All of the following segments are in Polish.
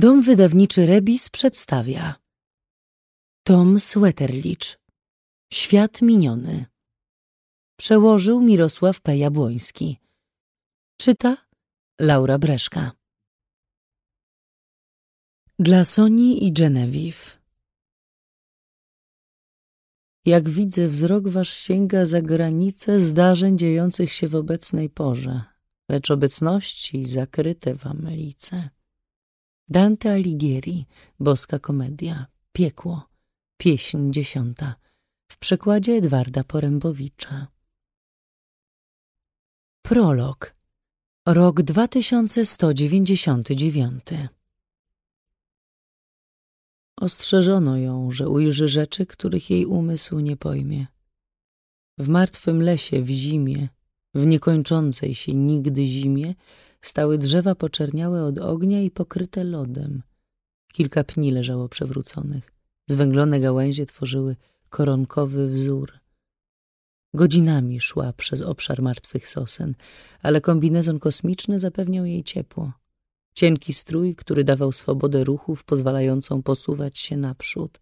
Dom wydawniczy Rebis przedstawia Tom Sweterlicz Świat miniony Przełożył Mirosław P. Jabłoński Czyta Laura Breszka Dla Soni i Genevieve Jak widzę, wzrok wasz sięga za granice zdarzeń dziejących się w obecnej porze, lecz obecności zakryte wam lice. Dante Alighieri, Boska Komedia, Piekło, Pieśń Dziesiąta, w przekładzie Edwarda Porębowicza. Prolog, rok 2199 Ostrzeżono ją, że ujrzy rzeczy, których jej umysł nie pojmie. W martwym lesie, w zimie, w niekończącej się nigdy zimie, Stały drzewa poczerniałe od ognia i pokryte lodem. Kilka pni leżało przewróconych. Zwęglone gałęzie tworzyły koronkowy wzór. Godzinami szła przez obszar martwych sosen, ale kombinezon kosmiczny zapewniał jej ciepło. Cienki strój, który dawał swobodę ruchów, pozwalającą posuwać się naprzód.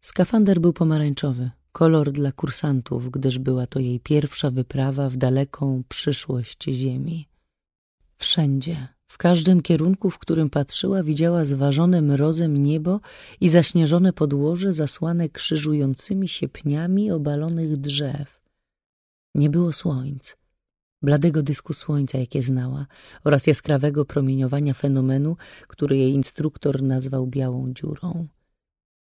Skafander był pomarańczowy, kolor dla kursantów, gdyż była to jej pierwsza wyprawa w daleką przyszłość Ziemi. Wszędzie, w każdym kierunku, w którym patrzyła, widziała zważone mrozem niebo i zaśnieżone podłoże zasłane krzyżującymi się pniami obalonych drzew. Nie było słońc, bladego dysku słońca, jakie znała, oraz jaskrawego promieniowania fenomenu, który jej instruktor nazwał białą dziurą.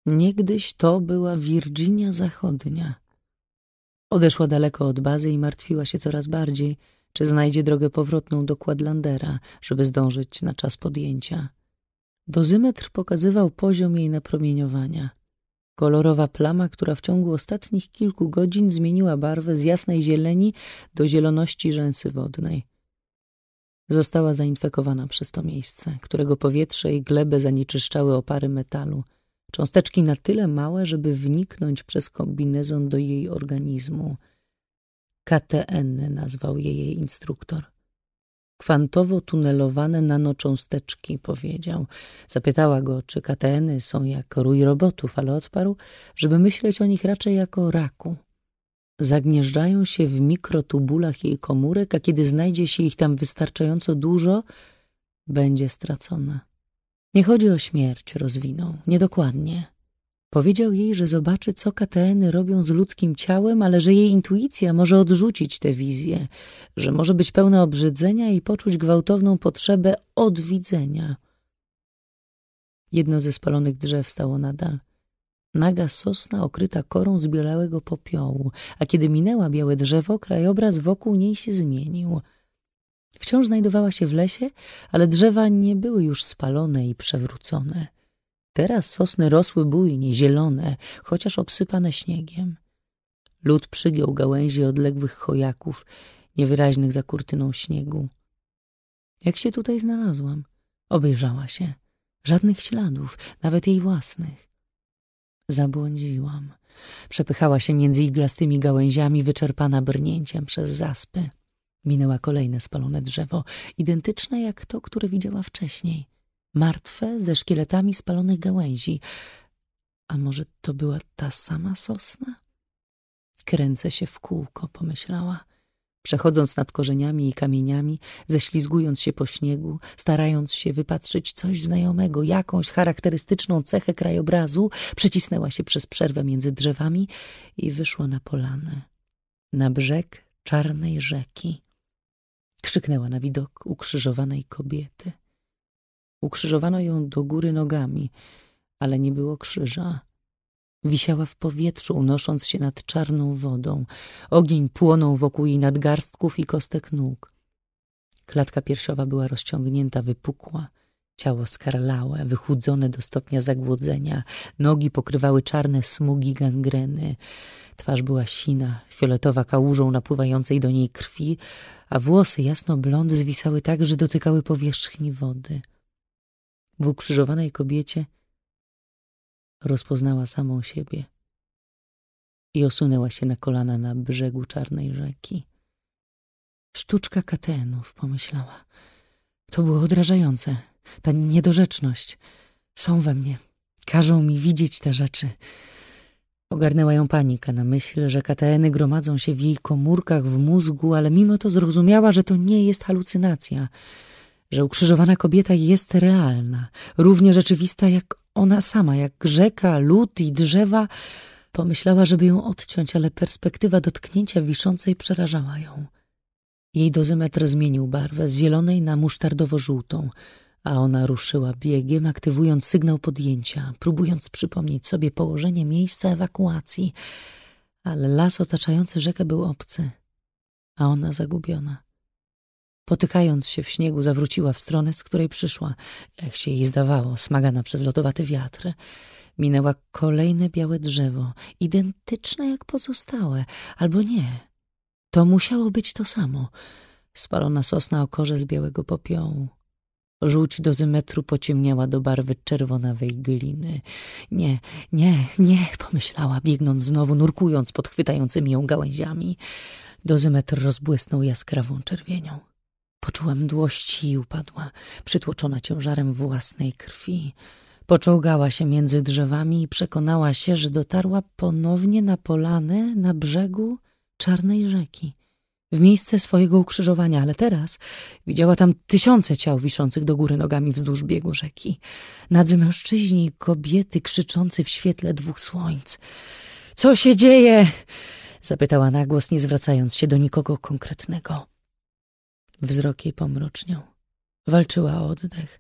Niegdyś to była Virginia Zachodnia. Odeszła daleko od bazy i martwiła się coraz bardziej – czy znajdzie drogę powrotną do Kładlandera, żeby zdążyć na czas podjęcia. Dozymetr pokazywał poziom jej napromieniowania. Kolorowa plama, która w ciągu ostatnich kilku godzin zmieniła barwę z jasnej zieleni do zieloności rzęsy wodnej. Została zainfekowana przez to miejsce, którego powietrze i glebę zanieczyszczały opary metalu, cząsteczki na tyle małe, żeby wniknąć przez kombinezon do jej organizmu – KTN nazwał je jej instruktor. Kwantowo-tunelowane nanocząsteczki, powiedział. Zapytała go, czy KTN-y są jak rój robotów, ale odparł, żeby myśleć o nich raczej jako raku. Zagnieżdżają się w mikrotubulach jej komórek, a kiedy znajdzie się ich tam wystarczająco dużo, będzie stracona. Nie chodzi o śmierć, rozwinął, niedokładnie. Powiedział jej, że zobaczy, co kateny robią z ludzkim ciałem, ale że jej intuicja może odrzucić tę wizję, że może być pełna obrzydzenia i poczuć gwałtowną potrzebę odwidzenia. Jedno ze spalonych drzew stało nadal. Naga sosna okryta korą z białego popiołu, a kiedy minęła białe drzewo, krajobraz wokół niej się zmienił. Wciąż znajdowała się w lesie, ale drzewa nie były już spalone i przewrócone. Teraz sosny rosły bujnie, zielone, chociaż obsypane śniegiem. Lud przygiął gałęzi odległych chojaków, niewyraźnych za kurtyną śniegu. Jak się tutaj znalazłam? Obejrzała się. Żadnych śladów, nawet jej własnych. Zabłądziłam. Przepychała się między iglastymi gałęziami, wyczerpana brnięciem przez zaspy. Minęła kolejne spalone drzewo, identyczne jak to, które widziała wcześniej martwe, ze szkieletami spalonych gałęzi. A może to była ta sama sosna? Kręcę się w kółko, pomyślała. Przechodząc nad korzeniami i kamieniami, ześlizgując się po śniegu, starając się wypatrzyć coś znajomego, jakąś charakterystyczną cechę krajobrazu, przecisnęła się przez przerwę między drzewami i wyszła na polanę. Na brzeg czarnej rzeki. Krzyknęła na widok ukrzyżowanej kobiety. Ukrzyżowano ją do góry nogami, ale nie było krzyża. Wisiała w powietrzu, unosząc się nad czarną wodą. Ogień płonął wokół jej nadgarstków i kostek nóg. Klatka piersiowa była rozciągnięta, wypukła. Ciało skarlałe, wychudzone do stopnia zagłodzenia. Nogi pokrywały czarne smugi gangreny. Twarz była sina, fioletowa kałużą napływającej do niej krwi, a włosy jasno blond zwisały tak, że dotykały powierzchni wody w ukrzyżowanej kobiecie rozpoznała samą siebie i osunęła się na kolana na brzegu czarnej rzeki. Sztuczka katenów, pomyślała. To było odrażające, ta niedorzeczność. Są we mnie, każą mi widzieć te rzeczy. Ogarnęła ją panika na myśl, że kateny gromadzą się w jej komórkach, w mózgu, ale mimo to zrozumiała, że to nie jest halucynacja – że ukrzyżowana kobieta jest realna, równie rzeczywista jak ona sama, jak rzeka, lód i drzewa. Pomyślała, żeby ją odciąć, ale perspektywa dotknięcia wiszącej przerażała ją. Jej dozymetr zmienił barwę z zielonej na musztardowo-żółtą, a ona ruszyła biegiem, aktywując sygnał podjęcia, próbując przypomnieć sobie położenie miejsca ewakuacji. Ale las otaczający rzekę był obcy, a ona zagubiona. Potykając się w śniegu, zawróciła w stronę, z której przyszła, jak się jej zdawało, smagana przez lodowaty wiatr. Minęła kolejne białe drzewo, identyczne jak pozostałe, albo nie. To musiało być to samo. Spalona sosna o korze z białego popiołu. Żółć dozymetru pociemniała do barwy czerwonawej gliny. Nie, nie, nie, pomyślała, biegnąc znowu, nurkując pod chwytającymi ją gałęziami. Dozymetr rozbłysnął jaskrawą czerwienią. Poczuła mdłość i upadła, przytłoczona ciężarem własnej krwi. Poczołgała się między drzewami i przekonała się, że dotarła ponownie na polanę na brzegu czarnej rzeki, w miejsce swojego ukrzyżowania, ale teraz widziała tam tysiące ciał wiszących do góry nogami wzdłuż biegu rzeki. Nadzy mężczyźni i kobiety krzyczący w świetle dwóch słońc. Co się dzieje? Zapytała na głos, nie zwracając się do nikogo konkretnego. Wzrok jej pomroczniał. Walczyła o oddech.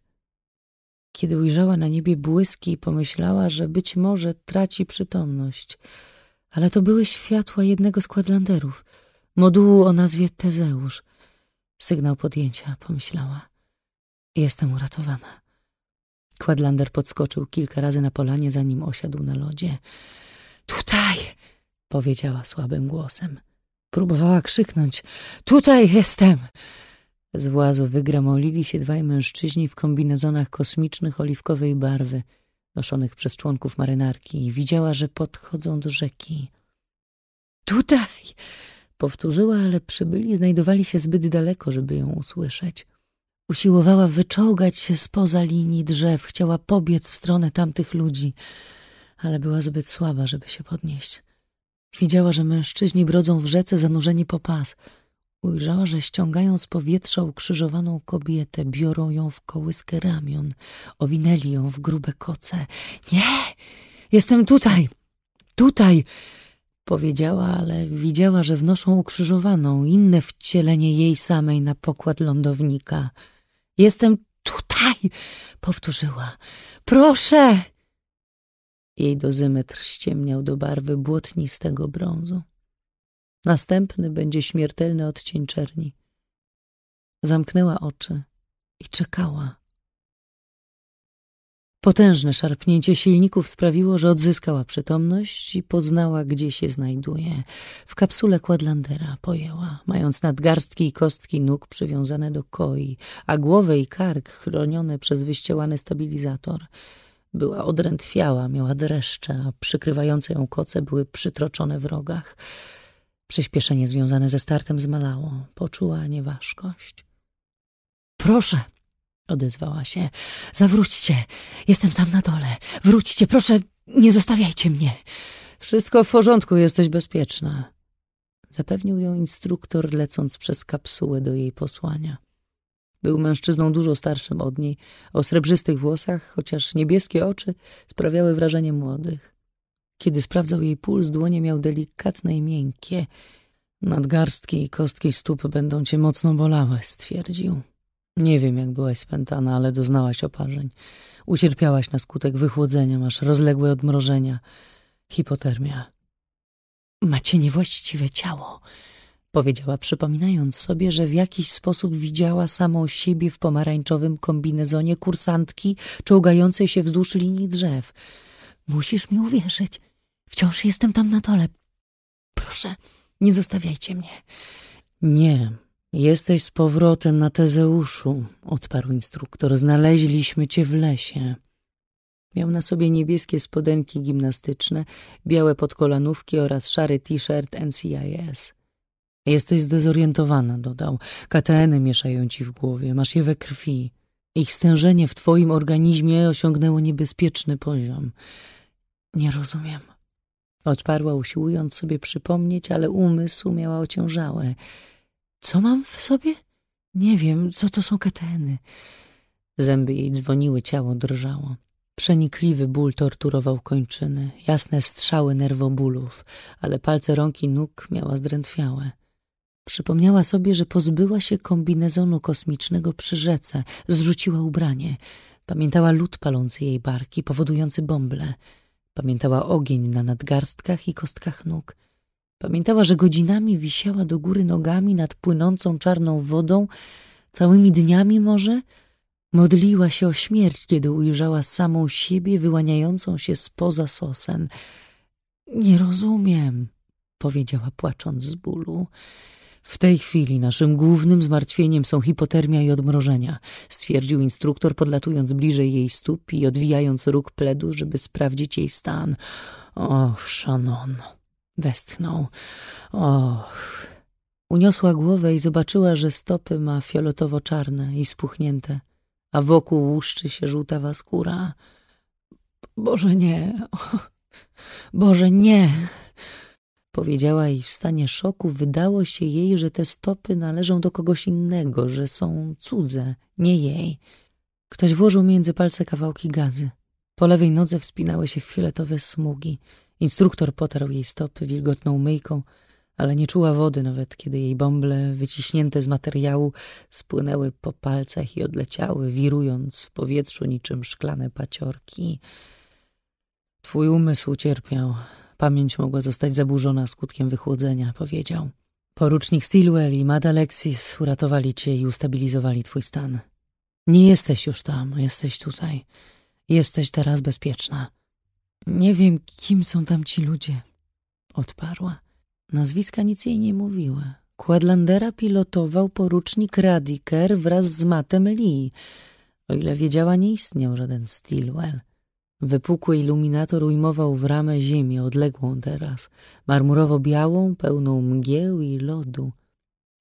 Kiedy ujrzała na niebie błyski, pomyślała, że być może traci przytomność. Ale to były światła jednego z kwadlanderów, modułu o nazwie Tezeusz. Sygnał podjęcia, pomyślała. Jestem uratowana. Kładlander podskoczył kilka razy na polanie, zanim osiadł na lodzie. Tutaj! powiedziała słabym głosem. Próbowała krzyknąć: Tutaj jestem! Z włazu wygramolili się dwaj mężczyźni w kombinezonach kosmicznych oliwkowej barwy, noszonych przez członków marynarki, i widziała, że podchodzą do rzeki. Tutaj! Powtórzyła, ale przybyli znajdowali się zbyt daleko, żeby ją usłyszeć. Usiłowała wyczołgać się spoza linii drzew, chciała pobiec w stronę tamtych ludzi, ale była zbyt słaba, żeby się podnieść. Widziała, że mężczyźni brodzą w rzece zanurzeni po pas. Ujrzała, że ściągają z powietrza ukrzyżowaną kobietę, biorą ją w kołyskę ramion, owinęli ją w grube koce. Nie! Jestem tutaj! Tutaj! Powiedziała, ale widziała, że wnoszą ukrzyżowaną, inne wcielenie jej samej na pokład lądownika. Jestem tutaj! Powtórzyła. Proszę! Jej dozymetr ściemniał do barwy błotnistego brązu. Następny będzie śmiertelny odcień czerni. Zamknęła oczy i czekała. Potężne szarpnięcie silników sprawiło, że odzyskała przytomność i poznała, gdzie się znajduje. W kapsule Quadlandera pojęła, mając nadgarstki i kostki nóg przywiązane do koi, a głowę i kark chronione przez wyścielany stabilizator – była odrętwiała, miała dreszcze, a przykrywające ją koce były przytroczone w rogach. Przyspieszenie związane ze startem zmalało. Poczuła nieważkość. Proszę, odezwała się. Zawróćcie. Jestem tam na dole. Wróćcie, proszę, nie zostawiajcie mnie. Wszystko w porządku, jesteś bezpieczna. Zapewnił ją instruktor, lecąc przez kapsułę do jej posłania. Był mężczyzną dużo starszym od niej, o srebrzystych włosach, chociaż niebieskie oczy sprawiały wrażenie młodych. Kiedy sprawdzał jej puls, dłonie miał delikatne i miękkie. Nadgarstki i kostki stóp będą cię mocno bolały, stwierdził. Nie wiem, jak byłaś spętana, ale doznałaś oparzeń. Ucierpiałaś na skutek wychłodzenia, masz rozległe odmrożenia, hipotermia. Macie niewłaściwe ciało, powiedziała, przypominając sobie, że w jakiś sposób widziała samą siebie w pomarańczowym kombinezonie kursantki czołgającej się wzdłuż linii drzew. Musisz mi uwierzyć. Wciąż jestem tam na dole. Proszę, nie zostawiajcie mnie. Nie, jesteś z powrotem na Tezeuszu, odparł instruktor. Znaleźliśmy cię w lesie. Miał na sobie niebieskie spodenki gimnastyczne, białe podkolanówki oraz szary t-shirt NCIS. Jesteś zdezorientowana, dodał. Kateny mieszają ci w głowie, masz je we krwi. Ich stężenie w twoim organizmie osiągnęło niebezpieczny poziom. Nie rozumiem. Odparła, usiłując sobie przypomnieć, ale umysł miała ociężały. Co mam w sobie? Nie wiem, co to są kateny. Zęby jej dzwoniły, ciało drżało. Przenikliwy ból torturował kończyny, jasne strzały nerwobólów, ale palce rąk i nóg miała zdrętwiałe. Przypomniała sobie, że pozbyła się kombinezonu kosmicznego przy rzece, zrzuciła ubranie. Pamiętała lód palący jej barki, powodujący bąble. Pamiętała ogień na nadgarstkach i kostkach nóg. Pamiętała, że godzinami wisiała do góry nogami nad płynącą czarną wodą, całymi dniami może? Modliła się o śmierć, kiedy ujrzała samą siebie wyłaniającą się spoza sosen. Nie rozumiem, powiedziała płacząc z bólu. W tej chwili naszym głównym zmartwieniem są hipotermia i odmrożenia, stwierdził instruktor, podlatując bliżej jej stóp i odwijając róg pledu, żeby sprawdzić jej stan. Och, Shannon, westchnął. Och. Uniosła głowę i zobaczyła, że stopy ma fioletowo-czarne i spuchnięte, a wokół łuszczy się żółtawa skóra. Boże nie, Boże nie! Powiedziała i w stanie szoku wydało się jej, że te stopy należą do kogoś innego, że są cudze, nie jej. Ktoś włożył między palce kawałki gazy. Po lewej nodze wspinały się fioletowe smugi. Instruktor potarł jej stopy wilgotną myjką, ale nie czuła wody nawet, kiedy jej bąble wyciśnięte z materiału spłynęły po palcach i odleciały, wirując w powietrzu niczym szklane paciorki. Twój umysł cierpiał, Pamięć mogła zostać zaburzona skutkiem wychłodzenia, powiedział. Porucznik Stilwell i Mad Alexis uratowali cię i ustabilizowali twój stan. Nie jesteś już tam, jesteś tutaj. Jesteś teraz bezpieczna. Nie wiem, kim są tam ci ludzie, odparła. Nazwiska nic jej nie mówiły. Quadlandera pilotował porucznik Radiker wraz z Mattem Lee. O ile wiedziała, nie istniał żaden Stilwell. Wypukły iluminator ujmował w ramę ziemię odległą teraz, marmurowo-białą, pełną mgieł i lodu.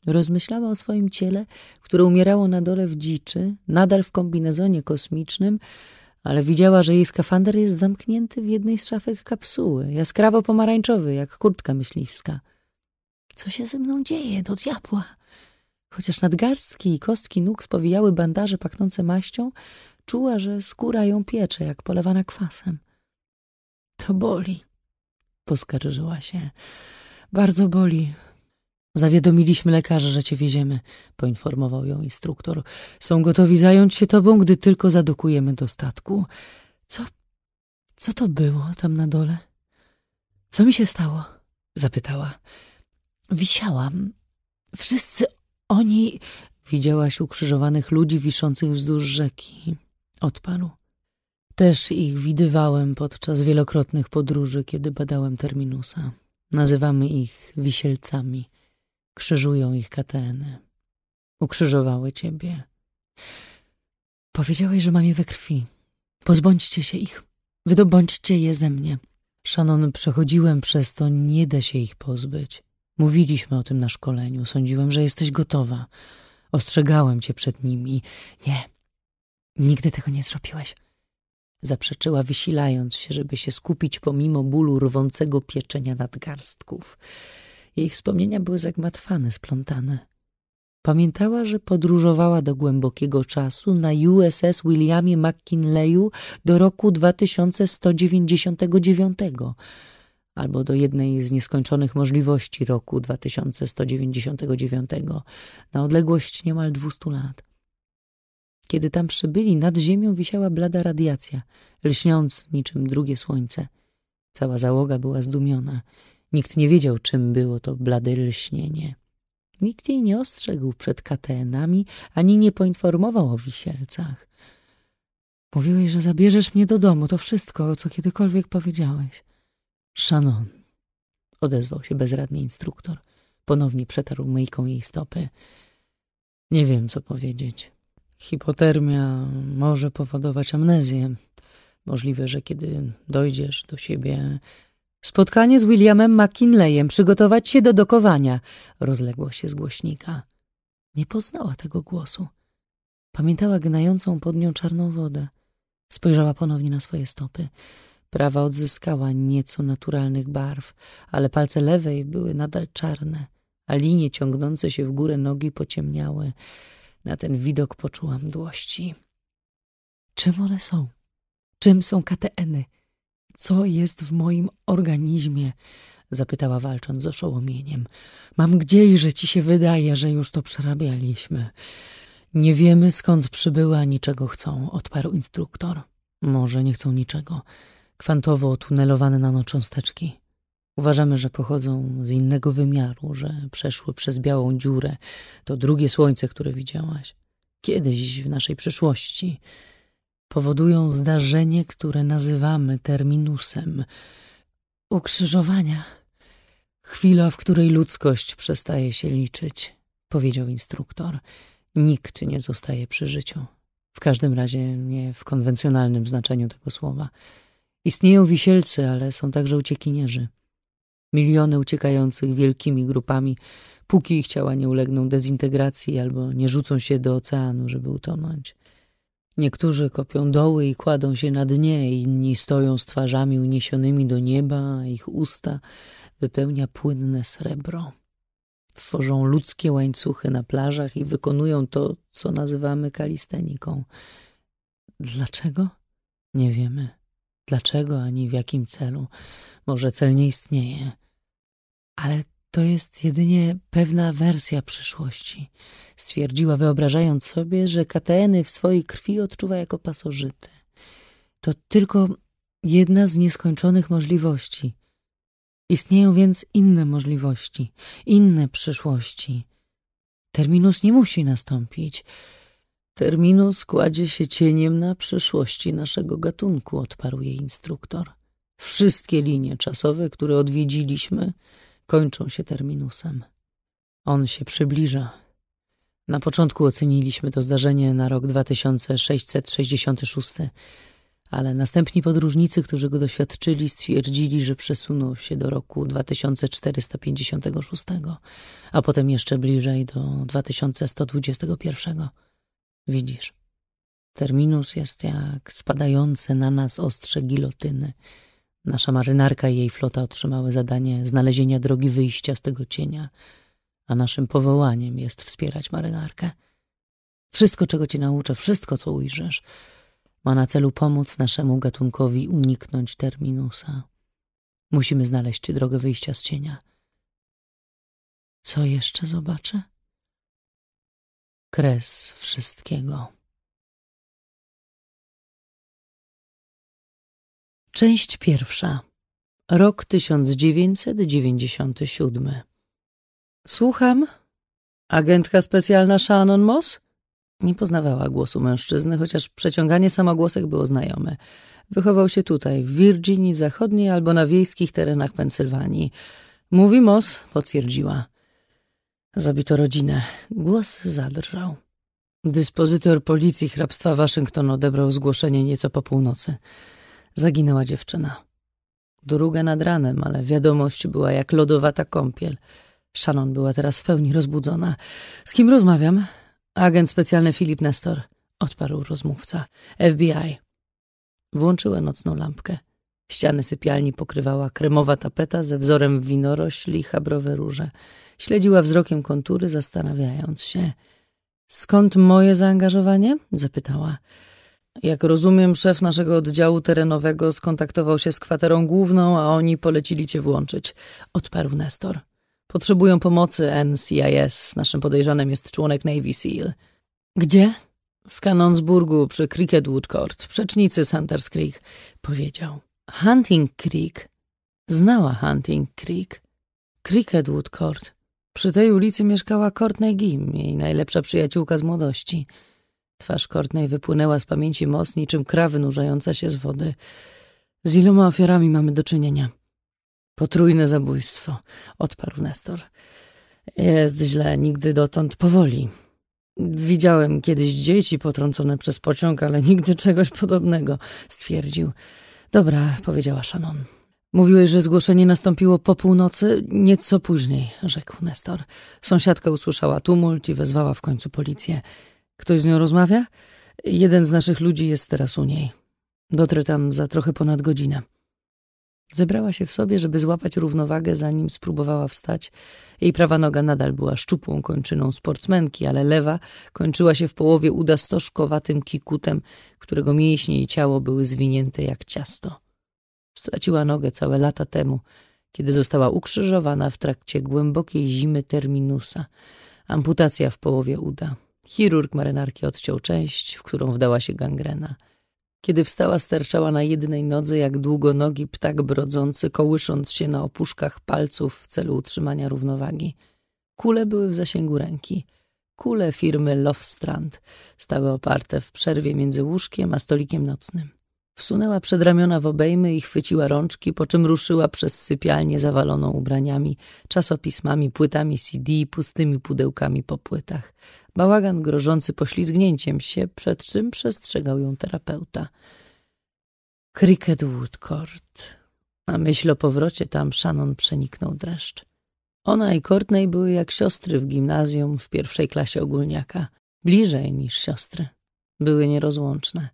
Rozmyślała o swoim ciele, które umierało na dole w dziczy, nadal w kombinezonie kosmicznym, ale widziała, że jej skafander jest zamknięty w jednej z szafek kapsuły, jaskrawo-pomarańczowy, jak kurtka myśliwska. Co się ze mną dzieje, do diabła? Chociaż nadgarstki i kostki nóg spowijały bandaże pachnące maścią, Czuła, że skóra ją piecze, jak polewana kwasem. To boli, poskarżyła się. Bardzo boli. Zawiadomiliśmy lekarza, że cię wieziemy, poinformował ją instruktor. Są gotowi zająć się tobą, gdy tylko zadokujemy do statku. Co? Co to było tam na dole? Co mi się stało? zapytała. Wisiałam. Wszyscy oni widziałaś ukrzyżowanych ludzi wiszących wzdłuż rzeki odparł. Też ich widywałem podczas wielokrotnych podróży, kiedy badałem terminusa. Nazywamy ich wisielcami. Krzyżują ich kateny. Ukrzyżowały ciebie. Powiedziałeś, że mam je we krwi. Pozbądźcie się ich. Wydobądźcie je ze mnie. Szanon, przechodziłem przez to, nie da się ich pozbyć. Mówiliśmy o tym na szkoleniu. Sądziłem, że jesteś gotowa. Ostrzegałem cię przed nimi. Nie, Nigdy tego nie zrobiłeś. Zaprzeczyła, wysilając się, żeby się skupić pomimo bólu rwącego pieczenia nadgarstków. Jej wspomnienia były zagmatwane, splątane. Pamiętała, że podróżowała do głębokiego czasu na USS Williamie McKinleyu do roku 2199 albo do jednej z nieskończonych możliwości roku 2199 na odległość niemal 200 lat. Kiedy tam przybyli, nad ziemią wisiała blada radiacja, lśniąc niczym drugie słońce. Cała załoga była zdumiona. Nikt nie wiedział, czym było to blade lśnienie. Nikt jej nie ostrzegł przed katenami, ani nie poinformował o wisielcach. Mówiłeś, że zabierzesz mnie do domu, to wszystko, co kiedykolwiek powiedziałeś. Shannon, odezwał się bezradnie instruktor. Ponownie przetarł myjką jej stopy. Nie wiem, co powiedzieć. Hipotermia może powodować amnezję. Możliwe, że kiedy dojdziesz do siebie. Spotkanie z Williamem McKinleyem, przygotować się do dokowania, rozległo się z głośnika. Nie poznała tego głosu. Pamiętała gnającą pod nią czarną wodę. Spojrzała ponownie na swoje stopy. Prawa odzyskała nieco naturalnych barw, ale palce lewej były nadal czarne, a linie ciągnące się w górę nogi pociemniały. Na ten widok poczułam mdłości. Czym one są? Czym są kateeny? Co jest w moim organizmie? Zapytała walcząc z oszołomieniem. Mam gdzieś, że ci się wydaje, że już to przerabialiśmy. Nie wiemy skąd przybyły, niczego czego chcą, odparł instruktor. Może nie chcą niczego. Kwantowo tunelowane nanocząsteczki. Uważamy, że pochodzą z innego wymiaru, że przeszły przez białą dziurę, to drugie słońce, które widziałaś, kiedyś w naszej przyszłości. Powodują zdarzenie, które nazywamy terminusem ukrzyżowania. Chwila, w której ludzkość przestaje się liczyć, powiedział instruktor. Nikt nie zostaje przy życiu. W każdym razie nie w konwencjonalnym znaczeniu tego słowa. Istnieją wisielcy, ale są także uciekinierzy miliony uciekających wielkimi grupami, póki ich ciała nie ulegną dezintegracji albo nie rzucą się do oceanu, żeby utonąć. Niektórzy kopią doły i kładą się na dnie, inni stoją z twarzami uniesionymi do nieba, a ich usta wypełnia płynne srebro. Tworzą ludzkie łańcuchy na plażach i wykonują to, co nazywamy kalisteniką. Dlaczego? Nie wiemy. Dlaczego ani w jakim celu? Może cel nie istnieje. Ale to jest jedynie pewna wersja przyszłości, stwierdziła, wyobrażając sobie, że Kateny w swojej krwi odczuwa jako pasożyty. To tylko jedna z nieskończonych możliwości. Istnieją więc inne możliwości, inne przyszłości. Terminus nie musi nastąpić. Terminus kładzie się cieniem na przyszłości naszego gatunku, odparł jej instruktor. Wszystkie linie czasowe, które odwiedziliśmy, kończą się terminusem. On się przybliża. Na początku oceniliśmy to zdarzenie na rok 2666, ale następni podróżnicy, którzy go doświadczyli, stwierdzili, że przesunął się do roku 2456, a potem jeszcze bliżej do 2121. Widzisz, terminus jest jak spadające na nas ostrze gilotyny – Nasza marynarka i jej flota otrzymały zadanie znalezienia drogi wyjścia z tego cienia, a naszym powołaniem jest wspierać marynarkę. Wszystko, czego cię nauczę, wszystko, co ujrzysz, ma na celu pomóc naszemu gatunkowi uniknąć terminusa. Musimy znaleźć drogę wyjścia z cienia. Co jeszcze zobaczę? Kres wszystkiego. Część pierwsza. Rok 1997. Słucham. Agentka specjalna Shannon Moss? Nie poznawała głosu mężczyzny, chociaż przeciąganie samogłosek było znajome. Wychował się tutaj, w Virginii Zachodniej albo na wiejskich terenach Pensylwanii. Mówi Moss, potwierdziła. Zabito rodzinę. Głos zadrżał. Dyspozytor policji hrabstwa Waszyngton odebrał zgłoszenie nieco po północy. Zaginęła dziewczyna. Druga nad ranem, ale wiadomość była jak lodowata kąpiel. Shannon była teraz w pełni rozbudzona. Z kim rozmawiam? Agent specjalny Filip Nestor, odparł rozmówca. FBI. Włączyła nocną lampkę. Ściany sypialni pokrywała kremowa tapeta ze wzorem winorośli, habrowe róże. Śledziła wzrokiem kontury, zastanawiając się. Skąd moje zaangażowanie? zapytała. Jak rozumiem, szef naszego oddziału terenowego skontaktował się z kwaterą główną, a oni polecili cię włączyć, odparł Nestor. Potrzebują pomocy NCIS. Naszym podejrzanym jest członek Navy SEAL. Gdzie? W Kanonsburgu przy Cricketwood Court, przecznicy Hunters Creek, powiedział. Hunting Creek? Znała Hunting Creek. Cricketwood Court. Przy tej ulicy mieszkała Courtney Gim, jej najlepsza przyjaciółka z młodości – Twarz Kortnej wypłynęła z pamięci most niczym krawa wynurzająca się z wody. Z iloma ofiarami mamy do czynienia? Potrójne zabójstwo, odparł Nestor. Jest źle, nigdy dotąd powoli. Widziałem kiedyś dzieci potrącone przez pociąg, ale nigdy czegoś podobnego, stwierdził. Dobra, powiedziała Shannon. Mówiłeś, że zgłoszenie nastąpiło po północy? Nieco później, rzekł Nestor. Sąsiadka usłyszała tumult i wezwała w końcu policję. Ktoś z nią rozmawia? Jeden z naszych ludzi jest teraz u niej. Dotrę tam za trochę ponad godzinę. Zebrała się w sobie, żeby złapać równowagę, zanim spróbowała wstać. Jej prawa noga nadal była szczupłą kończyną sportsmenki, ale lewa kończyła się w połowie uda stożkowatym kikutem, którego mięśnie i ciało były zwinięte jak ciasto. Straciła nogę całe lata temu, kiedy została ukrzyżowana w trakcie głębokiej zimy terminusa. Amputacja w połowie uda. Chirurg marynarki odciął część, w którą wdała się gangrena. Kiedy wstała, sterczała na jednej nodze jak długonogi ptak brodzący, kołysząc się na opuszkach palców w celu utrzymania równowagi. Kule były w zasięgu ręki. Kule firmy Love Strand stały oparte w przerwie między łóżkiem a stolikiem nocnym. Wsunęła przed ramiona w obejmy i chwyciła rączki, po czym ruszyła przez sypialnię zawaloną ubraniami, czasopismami, płytami CD, i pustymi pudełkami po płytach. Bałagan grożący poślizgnięciem się, przed czym przestrzegał ją terapeuta. Cricket Woodcourt. Na myśl o powrocie tam Shannon przeniknął dreszcz. Ona i Courtney były jak siostry w gimnazjum w pierwszej klasie ogólniaka. Bliżej niż siostry. Były nierozłączne.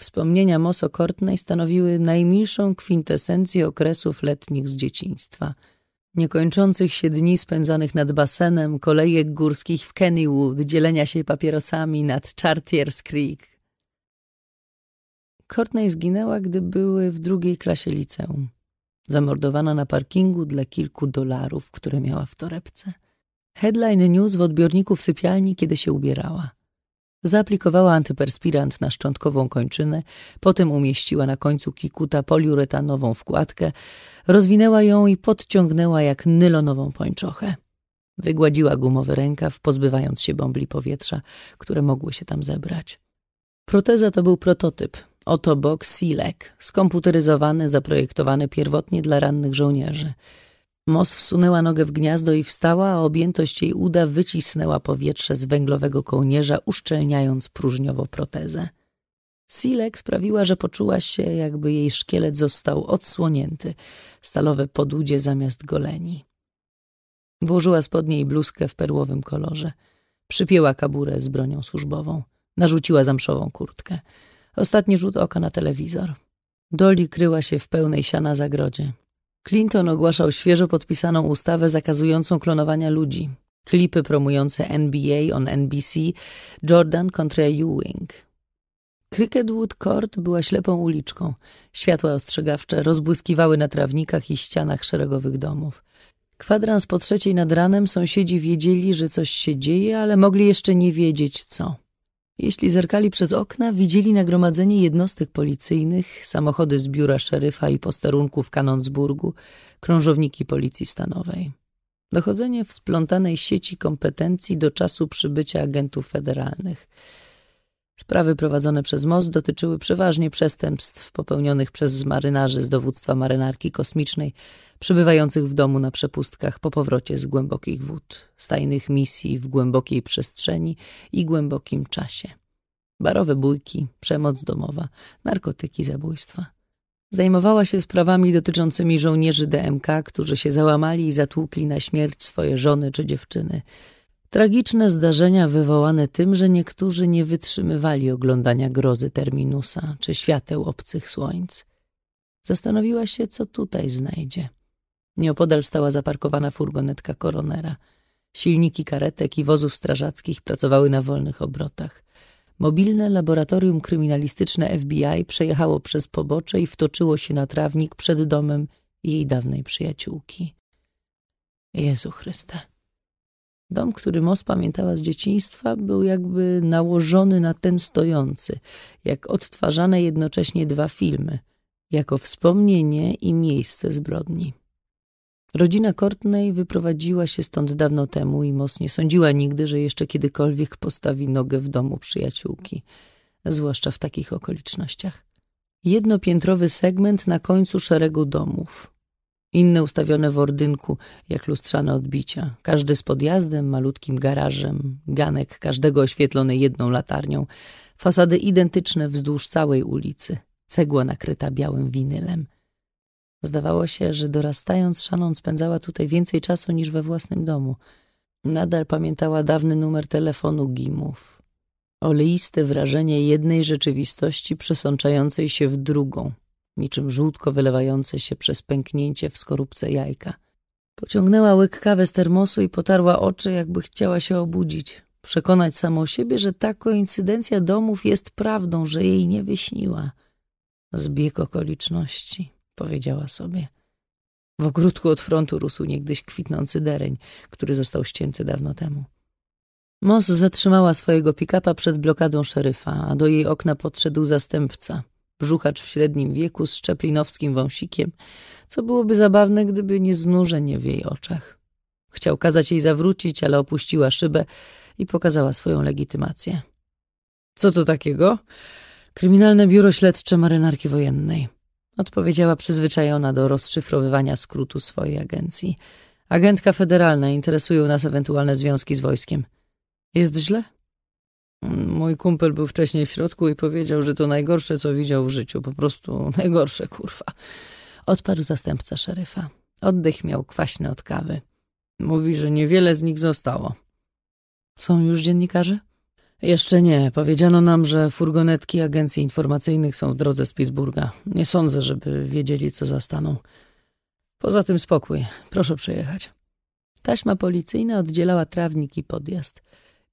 Wspomnienia Moso Courtney stanowiły najmilszą kwintesencję okresów letnich z dzieciństwa. Niekończących się dni spędzanych nad basenem, kolejek górskich w Kennywood, dzielenia się papierosami nad Chartiers Creek. Courtney zginęła, gdy były w drugiej klasie liceum. Zamordowana na parkingu dla kilku dolarów, które miała w torebce. Headline News w odbiorniku w sypialni, kiedy się ubierała. Zaaplikowała antyperspirant na szczątkową kończynę, potem umieściła na końcu kikuta poliuretanową wkładkę, rozwinęła ją i podciągnęła jak nylonową pończochę. Wygładziła gumowy rękaw, pozbywając się bąbli powietrza, które mogły się tam zebrać. Proteza to był prototyp, oto bok Silek, skomputeryzowany, zaprojektowany pierwotnie dla rannych żołnierzy – Mos wsunęła nogę w gniazdo i wstała, a objętość jej uda wycisnęła powietrze z węglowego kołnierza, uszczelniając próżniowo protezę. Silek sprawiła, że poczuła się, jakby jej szkielet został odsłonięty, stalowe podudzie zamiast goleni. Włożyła spodnie i bluzkę w perłowym kolorze. Przypięła kaburę z bronią służbową. Narzuciła zamszową kurtkę. Ostatni rzut oka na telewizor. Doli kryła się w pełnej siana zagrodzie. Clinton ogłaszał świeżo podpisaną ustawę zakazującą klonowania ludzi, klipy promujące NBA on NBC, Jordan kontra Ewing. Cricketwood Court była ślepą uliczką. Światła ostrzegawcze rozbłyskiwały na trawnikach i ścianach szeregowych domów. Kwadrans po trzeciej nad ranem sąsiedzi wiedzieli, że coś się dzieje, ale mogli jeszcze nie wiedzieć co. Jeśli zerkali przez okna, widzieli nagromadzenie jednostek policyjnych, samochody z biura szeryfa i posterunku w Kanonsburgu, krążowniki policji stanowej. Dochodzenie w splątanej sieci kompetencji do czasu przybycia agentów federalnych – Sprawy prowadzone przez MOS dotyczyły przeważnie przestępstw popełnionych przez marynarzy z dowództwa marynarki kosmicznej, przybywających w domu na przepustkach po powrocie z głębokich wód, stajnych misji w głębokiej przestrzeni i głębokim czasie. Barowe bójki, przemoc domowa, narkotyki, zabójstwa. Zajmowała się sprawami dotyczącymi żołnierzy DMK, którzy się załamali i zatłukli na śmierć swoje żony czy dziewczyny – Tragiczne zdarzenia wywołane tym, że niektórzy nie wytrzymywali oglądania grozy Terminusa czy świateł obcych słońc. Zastanowiła się, co tutaj znajdzie. Nieopodal stała zaparkowana furgonetka koronera. Silniki karetek i wozów strażackich pracowały na wolnych obrotach. Mobilne laboratorium kryminalistyczne FBI przejechało przez pobocze i wtoczyło się na trawnik przed domem jej dawnej przyjaciółki. Jezu Chryste. Dom, który Mos pamiętała z dzieciństwa, był jakby nałożony na ten stojący, jak odtwarzane jednocześnie dwa filmy, jako wspomnienie i miejsce zbrodni. Rodzina Kortnej wyprowadziła się stąd dawno temu i Mos nie sądziła nigdy, że jeszcze kiedykolwiek postawi nogę w domu przyjaciółki, zwłaszcza w takich okolicznościach. Jednopiętrowy segment na końcu szeregu domów, inne ustawione w ordynku, jak lustrzane odbicia. Każdy z podjazdem, malutkim garażem, ganek każdego oświetlony jedną latarnią, fasady identyczne wzdłuż całej ulicy, cegła nakryta białym winylem. Zdawało się, że dorastając Shannon spędzała tutaj więcej czasu niż we własnym domu. Nadal pamiętała dawny numer telefonu Gimów. Oleiste wrażenie jednej rzeczywistości przesączającej się w drugą – niczym żółtko wylewające się przez pęknięcie w skorupce jajka. Pociągnęła łyk kawę z termosu i potarła oczy, jakby chciała się obudzić. Przekonać samą siebie, że ta koincydencja domów jest prawdą, że jej nie wyśniła. Zbieg okoliczności, powiedziała sobie. W ogródku od frontu rósł niegdyś kwitnący dereń, który został ścięty dawno temu. Moss zatrzymała swojego pikapa przed blokadą szeryfa, a do jej okna podszedł zastępca, brzuchacz w średnim wieku z czeplinowskim wąsikiem, co byłoby zabawne, gdyby nie znużenie w jej oczach. Chciał kazać jej zawrócić, ale opuściła szybę i pokazała swoją legitymację. Co to takiego? Kryminalne biuro śledcze marynarki wojennej. Odpowiedziała przyzwyczajona do rozszyfrowywania skrótu swojej agencji. Agentka federalna, interesują nas ewentualne związki z wojskiem. Jest źle? Mój kumpel był wcześniej w środku i powiedział, że to najgorsze, co widział w życiu. Po prostu najgorsze, kurwa. Odparł zastępca szeryfa. Oddech miał kwaśny od kawy. Mówi, że niewiele z nich zostało. Są już dziennikarze? Jeszcze nie. Powiedziano nam, że furgonetki agencji informacyjnych są w drodze z Pittsburgha. Nie sądzę, żeby wiedzieli, co zastaną. Poza tym spokój. Proszę przejechać. Taśma policyjna oddzielała trawnik i podjazd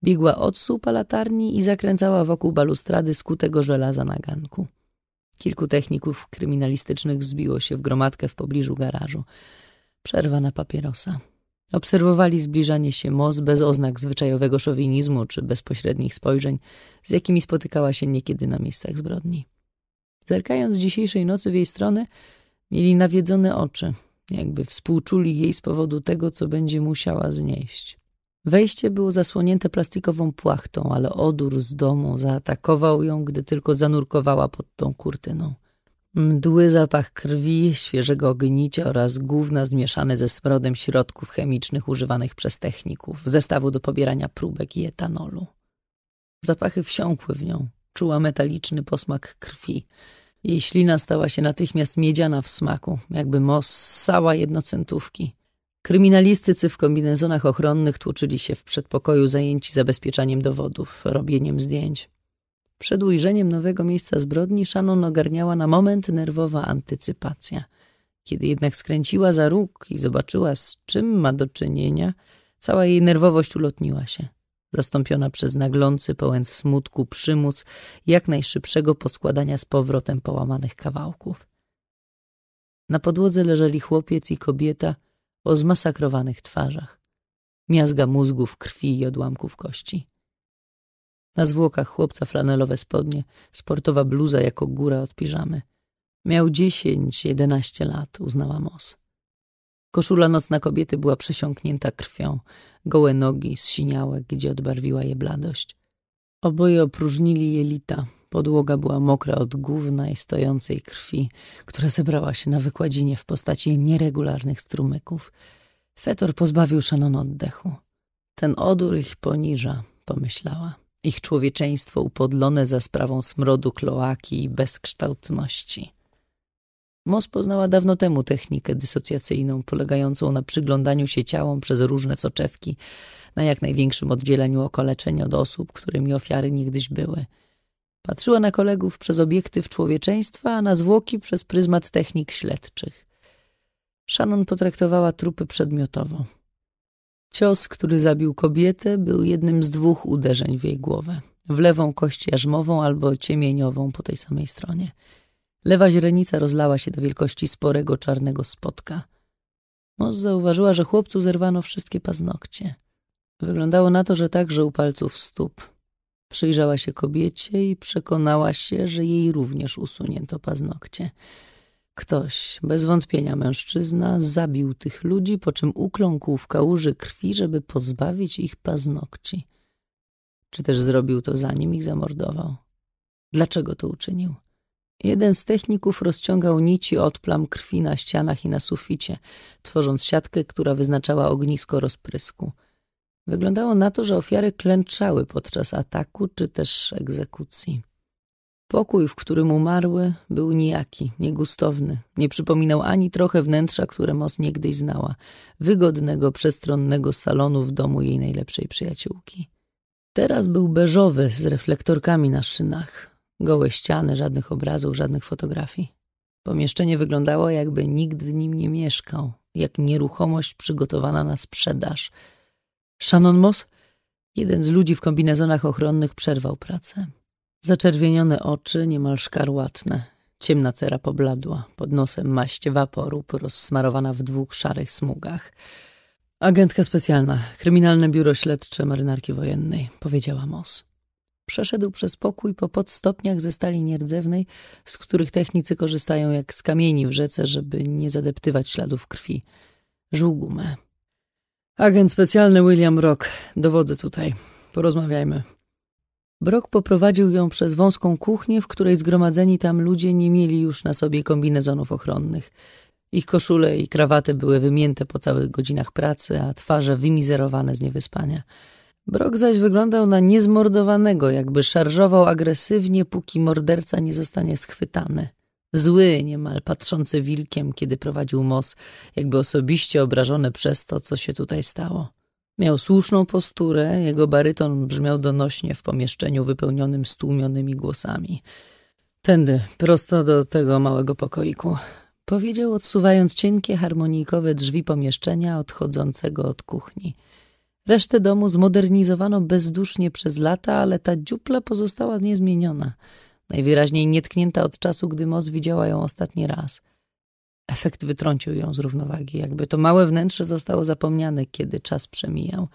biegła od słupa latarni i zakręcała wokół balustrady skutego żelaza na ganku. Kilku techników kryminalistycznych zbiło się w gromadkę w pobliżu garażu. Przerwa na papierosa. Obserwowali zbliżanie się Moz bez oznak zwyczajowego szowinizmu czy bezpośrednich spojrzeń, z jakimi spotykała się niekiedy na miejscach zbrodni. Zerkając dzisiejszej nocy w jej stronę, mieli nawiedzone oczy, jakby współczuli jej z powodu tego, co będzie musiała znieść. Wejście było zasłonięte plastikową płachtą, ale odór z domu zaatakował ją, gdy tylko zanurkowała pod tą kurtyną. Mdły zapach krwi, świeżego ognicia oraz gówna zmieszane ze smrodem środków chemicznych używanych przez techników, zestawu do pobierania próbek i etanolu. Zapachy wsiąkły w nią, czuła metaliczny posmak krwi. Jej ślina stała się natychmiast miedziana w smaku, jakby mossała jednocentówki. Kryminalistycy w kombinezonach ochronnych tłoczyli się w przedpokoju zajęci zabezpieczaniem dowodów, robieniem zdjęć. Przed ujrzeniem nowego miejsca zbrodni Shannon ogarniała na moment nerwowa antycypacja. Kiedy jednak skręciła za róg i zobaczyła, z czym ma do czynienia, cała jej nerwowość ulotniła się, zastąpiona przez naglący, pełen smutku przymus jak najszybszego poskładania z powrotem połamanych kawałków. Na podłodze leżeli chłopiec i kobieta – o zmasakrowanych twarzach, miazga mózgów, krwi i odłamków kości. Na zwłokach chłopca flanelowe spodnie, sportowa bluza jako góra od piżamy. Miał dziesięć, jedenaście lat, uznała Mos. Koszula nocna kobiety była przesiąknięta krwią, gołe nogi zsiniałe, gdzie odbarwiła je bladość. Oboje opróżnili jelita, Podłoga była mokra od głównej stojącej krwi, która zebrała się na wykładzinie w postaci nieregularnych strumyków. Fetor pozbawił Shannon oddechu. Ten odór ich poniża, pomyślała. Ich człowieczeństwo upodlone za sprawą smrodu kloaki i bezkształtności. Mos poznała dawno temu technikę dysocjacyjną, polegającą na przyglądaniu się ciałom przez różne soczewki, na jak największym oddzieleniu okaleczeń od osób, którymi ofiary niegdyś były – Patrzyła na kolegów przez obiektyw człowieczeństwa, a na zwłoki przez pryzmat technik śledczych. Shannon potraktowała trupy przedmiotowo. Cios, który zabił kobietę, był jednym z dwóch uderzeń w jej głowę. W lewą kość jarzmową albo ciemieniową po tej samej stronie. Lewa źrenica rozlała się do wielkości sporego czarnego spotka. Moz zauważyła, że chłopcu zerwano wszystkie paznokcie. Wyglądało na to, że także u palców stóp. Przyjrzała się kobiecie i przekonała się, że jej również usunięto paznokcie. Ktoś, bez wątpienia mężczyzna, zabił tych ludzi, po czym ukląkł w kałuży krwi, żeby pozbawić ich paznokci. Czy też zrobił to zanim ich zamordował? Dlaczego to uczynił? Jeden z techników rozciągał nici od plam krwi na ścianach i na suficie, tworząc siatkę, która wyznaczała ognisko rozprysku – Wyglądało na to, że ofiary klęczały podczas ataku czy też egzekucji. Pokój, w którym umarły, był nijaki, niegustowny. Nie przypominał ani trochę wnętrza, które Mos niegdyś znała, wygodnego, przestronnego salonu w domu jej najlepszej przyjaciółki. Teraz był beżowy, z reflektorkami na szynach. Gołe ściany, żadnych obrazów, żadnych fotografii. Pomieszczenie wyglądało, jakby nikt w nim nie mieszkał, jak nieruchomość przygotowana na sprzedaż – Shannon Moss, jeden z ludzi w kombinezonach ochronnych, przerwał pracę. Zaczerwienione oczy, niemal szkarłatne, ciemna cera pobladła, pod nosem maść waporu rozsmarowana w dwóch szarych smugach. Agentka specjalna, kryminalne biuro śledcze marynarki wojennej, powiedziała Moss. Przeszedł przez pokój po podstopniach ze stali nierdzewnej, z których technicy korzystają jak z kamieni w rzece, żeby nie zadeptywać śladów krwi. Żół gumę. Agent specjalny William Brock. Dowodzę tutaj. Porozmawiajmy. Brock poprowadził ją przez wąską kuchnię, w której zgromadzeni tam ludzie nie mieli już na sobie kombinezonów ochronnych. Ich koszule i krawaty były wymięte po całych godzinach pracy, a twarze wymizerowane z niewyspania. Brok zaś wyglądał na niezmordowanego, jakby szarżował agresywnie, póki morderca nie zostanie schwytany. Zły, niemal patrzący wilkiem, kiedy prowadził Mos, jakby osobiście obrażony przez to, co się tutaj stało. Miał słuszną posturę, jego baryton brzmiał donośnie w pomieszczeniu wypełnionym stłumionymi głosami. Tędy, prosto do tego małego pokoiku, powiedział odsuwając cienkie harmonijkowe drzwi pomieszczenia odchodzącego od kuchni. Resztę domu zmodernizowano bezdusznie przez lata, ale ta dziupla pozostała niezmieniona najwyraźniej nietknięta od czasu, gdy Moz widziała ją ostatni raz. Efekt wytrącił ją z równowagi, jakby to małe wnętrze zostało zapomniane, kiedy czas przemijał.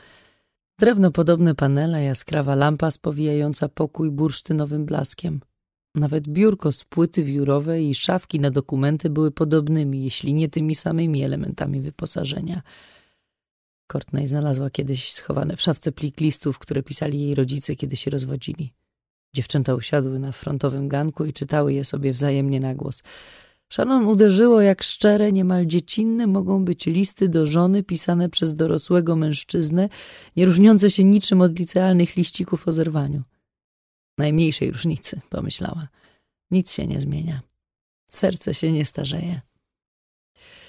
Drewno podobne panele, jaskrawa lampa spowijająca pokój bursztynowym blaskiem. Nawet biurko z płyty wiórowej i szafki na dokumenty były podobnymi, jeśli nie tymi samymi elementami wyposażenia. Courtney znalazła kiedyś schowane w szafce plik listów, które pisali jej rodzice, kiedy się rozwodzili. Dziewczęta usiadły na frontowym ganku i czytały je sobie wzajemnie na głos. Shannon uderzyło, jak szczere, niemal dziecinne mogą być listy do żony pisane przez dorosłego mężczyznę, nie różniące się niczym od licealnych liścików o zerwaniu. Najmniejszej różnicy, pomyślała. Nic się nie zmienia. Serce się nie starzeje.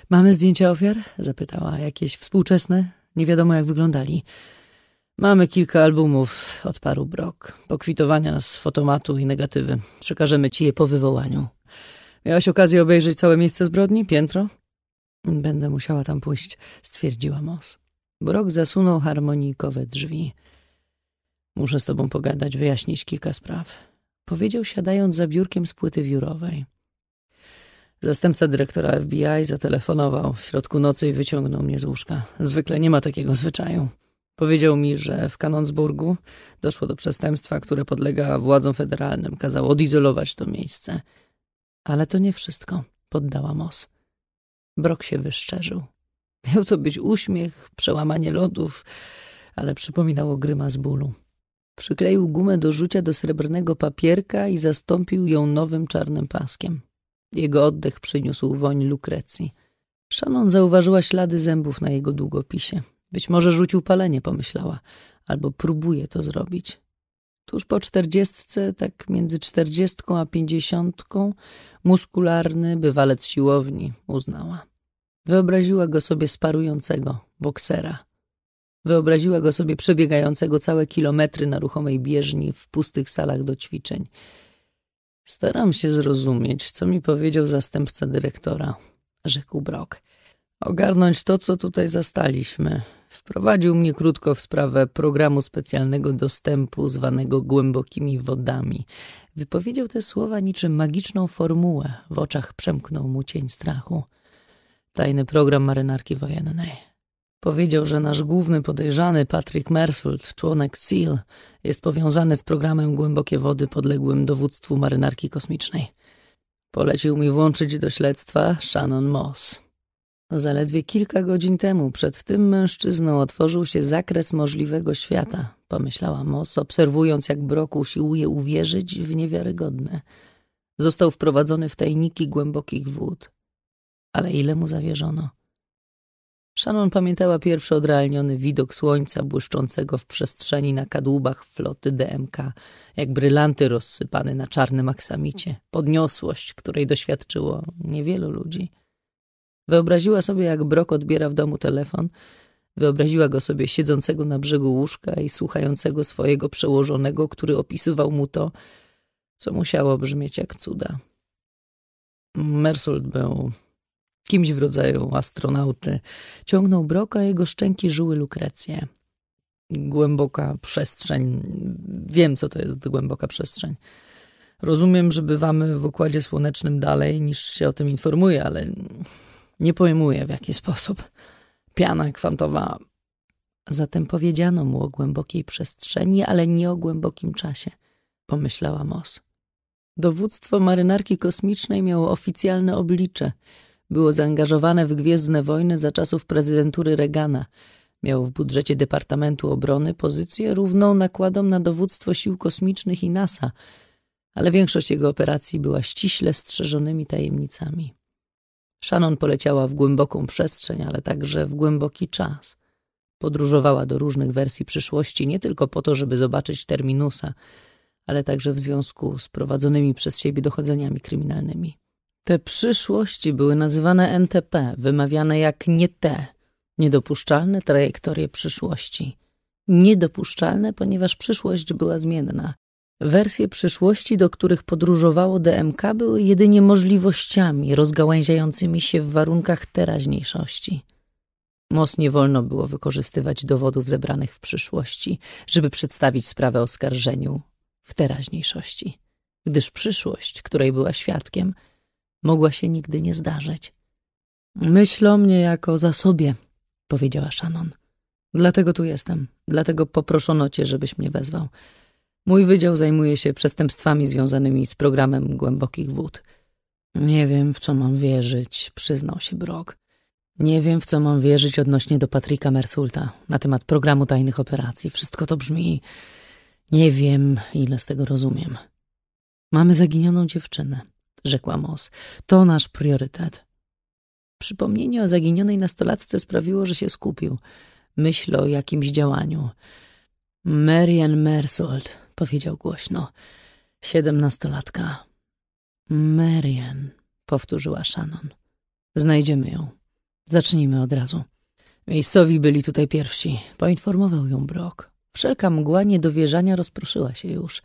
Mamy zdjęcia ofiar? Zapytała. Jakieś współczesne? Nie wiadomo, jak wyglądali. Mamy kilka albumów, odparł Brok. Pokwitowania z fotomatu i negatywy. Przekażemy ci je po wywołaniu. Miałaś okazję obejrzeć całe miejsce zbrodni, piętro? Będę musiała tam pójść, stwierdziła Moss. Brok zasunął harmonikowe drzwi. Muszę z tobą pogadać, wyjaśnić kilka spraw. Powiedział siadając za biurkiem z płyty wiórowej. Zastępca dyrektora FBI zatelefonował w środku nocy i wyciągnął mnie z łóżka. Zwykle nie ma takiego zwyczaju. Powiedział mi, że w Kanonsburgu doszło do przestępstwa, które podlega władzom federalnym. Kazał odizolować to miejsce. Ale to nie wszystko, poddała Moss. Brok się wyszczerzył. Miał to być uśmiech, przełamanie lodów, ale przypominało gryma z bólu. Przykleił gumę do rzucia do srebrnego papierka i zastąpił ją nowym czarnym paskiem. Jego oddech przyniósł woń lukrecji. Shannon zauważyła ślady zębów na jego długopisie. Być może rzucił palenie, pomyślała, albo próbuje to zrobić. Tuż po czterdziestce, tak między czterdziestką a pięćdziesiątką, muskularny bywalec siłowni, uznała. Wyobraziła go sobie sparującego, boksera. Wyobraziła go sobie przebiegającego całe kilometry na ruchomej bieżni w pustych salach do ćwiczeń. Staram się zrozumieć, co mi powiedział zastępca dyrektora, rzekł Brock. Ogarnąć to, co tutaj zastaliśmy wprowadził mnie krótko w sprawę programu specjalnego dostępu zwanego głębokimi wodami. Wypowiedział te słowa niczym magiczną formułę. W oczach przemknął mu cień strachu. Tajny program marynarki wojennej. Powiedział, że nasz główny podejrzany, Patrick Mersold, członek SEAL, jest powiązany z programem Głębokie Wody podległym dowództwu marynarki kosmicznej. Polecił mi włączyć do śledztwa Shannon Moss. Zaledwie kilka godzin temu przed tym mężczyzną otworzył się zakres możliwego świata, pomyślała Mos, obserwując jak Brok usiłuje uwierzyć w niewiarygodne. Został wprowadzony w tajniki głębokich wód. Ale ile mu zawierzono? Shannon pamiętała pierwszy odrealniony widok słońca błyszczącego w przestrzeni na kadłubach floty DMK, jak brylanty rozsypane na czarnym aksamicie, podniosłość, której doświadczyło niewielu ludzi. Wyobraziła sobie, jak Brok odbiera w domu telefon. Wyobraziła go sobie siedzącego na brzegu łóżka i słuchającego swojego przełożonego, który opisywał mu to, co musiało brzmieć jak cuda. Mersul był kimś w rodzaju astronauty. Ciągnął Broka, jego szczęki żyły lukrecję. Głęboka przestrzeń. Wiem, co to jest głęboka przestrzeń. Rozumiem, że bywamy w Układzie Słonecznym dalej, niż się o tym informuje, ale nie pojmuję w jaki sposób. Piana kwantowa. Zatem powiedziano mu o głębokiej przestrzeni, ale nie o głębokim czasie, pomyślała Moss. Dowództwo marynarki kosmicznej miało oficjalne oblicze. Było zaangażowane w gwiezdne wojny za czasów prezydentury Reagana. Miało w budżecie Departamentu Obrony pozycję równą nakładom na dowództwo sił kosmicznych i NASA, ale większość jego operacji była ściśle strzeżonymi tajemnicami. Shannon poleciała w głęboką przestrzeń, ale także w głęboki czas. Podróżowała do różnych wersji przyszłości nie tylko po to, żeby zobaczyć terminusa, ale także w związku z prowadzonymi przez siebie dochodzeniami kryminalnymi. Te przyszłości były nazywane NTP, wymawiane jak nie te, niedopuszczalne trajektorie przyszłości. Niedopuszczalne, ponieważ przyszłość była zmienna. Wersje przyszłości, do których podróżowało DMK, były jedynie możliwościami rozgałęziającymi się w warunkach teraźniejszości. Mos nie wolno było wykorzystywać dowodów zebranych w przyszłości, żeby przedstawić sprawę oskarżeniu w teraźniejszości, gdyż przyszłość, której była świadkiem, mogła się nigdy nie zdarzyć. Myśl o mnie jako zasobie, powiedziała Shannon. Dlatego tu jestem, dlatego poproszono cię, żebyś mnie wezwał. Mój wydział zajmuje się przestępstwami związanymi z programem głębokich wód. Nie wiem, w co mam wierzyć, przyznał się Brock. Nie wiem, w co mam wierzyć odnośnie do Patryka Mersulta na temat programu tajnych operacji. Wszystko to brzmi... Nie wiem, ile z tego rozumiem. Mamy zaginioną dziewczynę, rzekła Moss. To nasz priorytet. Przypomnienie o zaginionej nastolatce sprawiło, że się skupił. Myśl o jakimś działaniu. Marian Mersold, powiedział głośno. Siedemnastolatka. Marian, powtórzyła Shannon. Znajdziemy ją. Zacznijmy od razu. Miejscowi byli tutaj pierwsi, poinformował ją Brok. Wszelka mgła niedowierzania rozproszyła się już.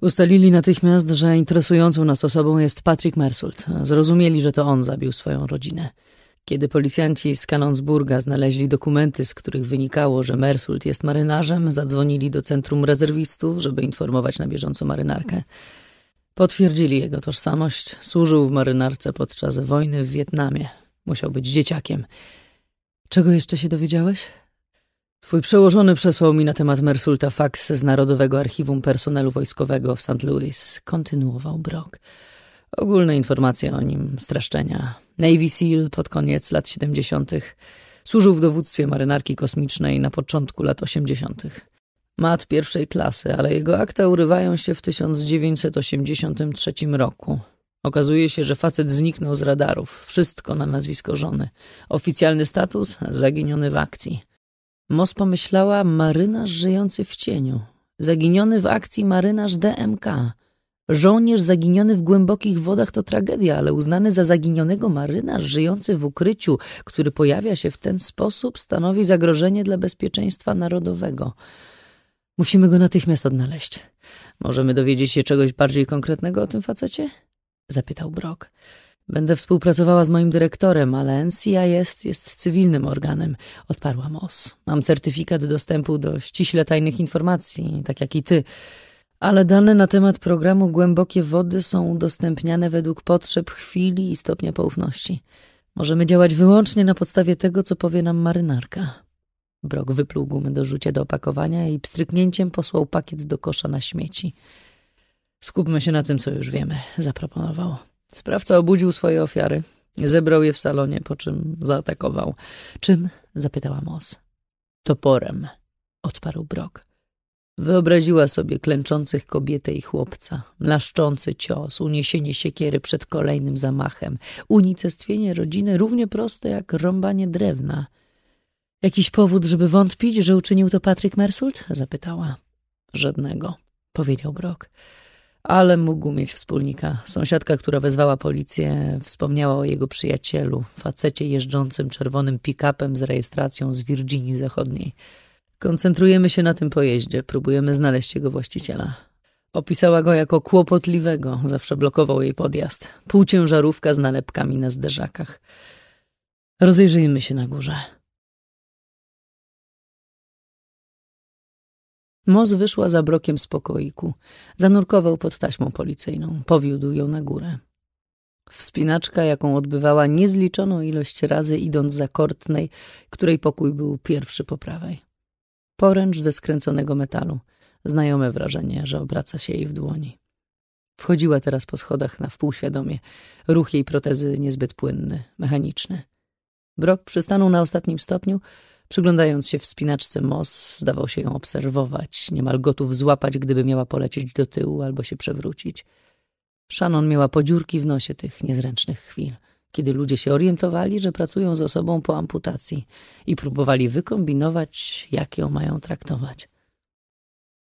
Ustalili natychmiast, że interesującą nas osobą jest Patrick Mersult. Zrozumieli, że to on zabił swoją rodzinę. Kiedy policjanci z Kanonsburga znaleźli dokumenty, z których wynikało, że Mersult jest marynarzem, zadzwonili do Centrum Rezerwistów, żeby informować na bieżąco marynarkę. Potwierdzili jego tożsamość. Służył w marynarce podczas wojny w Wietnamie. Musiał być dzieciakiem. Czego jeszcze się dowiedziałeś? Twój przełożony przesłał mi na temat Mersulta faks z Narodowego Archiwum Personelu Wojskowego w St. Louis. Kontynuował Brock. Ogólne informacje o nim, streszczenia. Navy SEAL pod koniec lat 70. Służył w dowództwie marynarki kosmicznej na początku lat 80. Mat pierwszej klasy, ale jego akta urywają się w 1983 roku. Okazuje się, że facet zniknął z radarów. Wszystko na nazwisko żony. Oficjalny status zaginiony w akcji. Mos pomyślała marynarz żyjący w cieniu. Zaginiony w akcji marynarz DMK – Żołnierz zaginiony w głębokich wodach to tragedia, ale uznany za zaginionego marynarz żyjący w ukryciu, który pojawia się w ten sposób, stanowi zagrożenie dla bezpieczeństwa narodowego. Musimy go natychmiast odnaleźć. Możemy dowiedzieć się czegoś bardziej konkretnego o tym facecie? Zapytał Brock. Będę współpracowała z moim dyrektorem, ale NCIS jest cywilnym organem, odparła Moss. Mam certyfikat dostępu do ściśle tajnych informacji, tak jak i ty ale dane na temat programu Głębokie Wody są udostępniane według potrzeb chwili i stopnia poufności. Możemy działać wyłącznie na podstawie tego, co powie nam marynarka. Brok wypluł gumy do rzucia do opakowania i pstryknięciem posłał pakiet do kosza na śmieci. Skupmy się na tym, co już wiemy, zaproponował. Sprawca obudził swoje ofiary, zebrał je w salonie, po czym zaatakował. Czym? zapytała Moss. Toporem, odparł Brok. Wyobraziła sobie klęczących kobietę i chłopca, mlaszczący cios, uniesienie siekiery przed kolejnym zamachem, unicestwienie rodziny równie proste jak rąbanie drewna. Jakiś powód, żeby wątpić, że uczynił to Patryk Mersult? Zapytała. Żadnego, powiedział Brok. Ale mógł mieć wspólnika. Sąsiadka, która wezwała policję, wspomniała o jego przyjacielu, facecie jeżdżącym czerwonym pick-upem z rejestracją z Virginii Zachodniej. Koncentrujemy się na tym pojeździe, próbujemy znaleźć jego właściciela. Opisała go jako kłopotliwego, zawsze blokował jej podjazd. Półciężarówka z nalepkami na zderzakach. Rozejrzyjmy się na górze. Moz wyszła za brokiem z pokoiku. Zanurkował pod taśmą policyjną. Powiódł ją na górę. Wspinaczka, jaką odbywała niezliczoną ilość razy idąc za Kortnej, której pokój był pierwszy po prawej. Poręcz ze skręconego metalu. Znajome wrażenie, że obraca się jej w dłoni. Wchodziła teraz po schodach na wpół Ruch jej protezy niezbyt płynny, mechaniczny. Brok przystanął na ostatnim stopniu, przyglądając się wspinaczce mos, zdawał się ją obserwować, niemal gotów złapać, gdyby miała polecieć do tyłu albo się przewrócić. Shannon miała podziurki w nosie tych niezręcznych chwil kiedy ludzie się orientowali, że pracują z osobą po amputacji i próbowali wykombinować, jak ją mają traktować.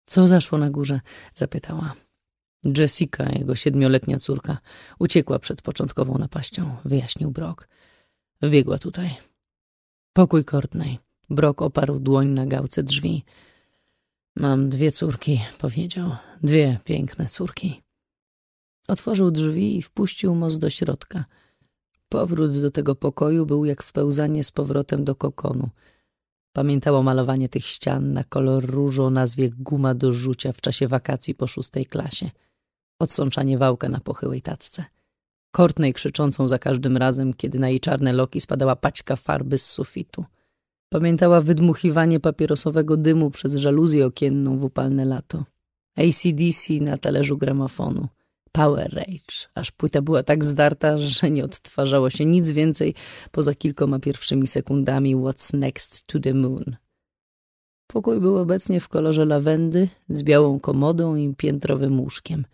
Co zaszło na górze? zapytała. Jessica, jego siedmioletnia córka, uciekła przed początkową napaścią, wyjaśnił Brock. Wbiegła tutaj. Pokój kortnej. Brock oparł dłoń na gałce drzwi. Mam dwie córki, powiedział. Dwie piękne córki. Otworzył drzwi i wpuścił most do środka – Powrót do tego pokoju był jak wpełzanie z powrotem do kokonu. Pamiętało malowanie tych ścian na kolor różu o nazwie guma do rzucia w czasie wakacji po szóstej klasie. Odsączanie wałka na pochyłej tacce. Kortnej krzyczącą za każdym razem, kiedy na jej czarne loki spadała paćka farby z sufitu. Pamiętała wydmuchiwanie papierosowego dymu przez żaluzję okienną w upalne lato. ACDC na talerzu gramofonu – Power Rage, aż płyta była tak zdarta, że nie odtwarzało się nic więcej poza kilkoma pierwszymi sekundami What's Next to the Moon. Pokój był obecnie w kolorze lawendy z białą komodą i piętrowym łóżkiem.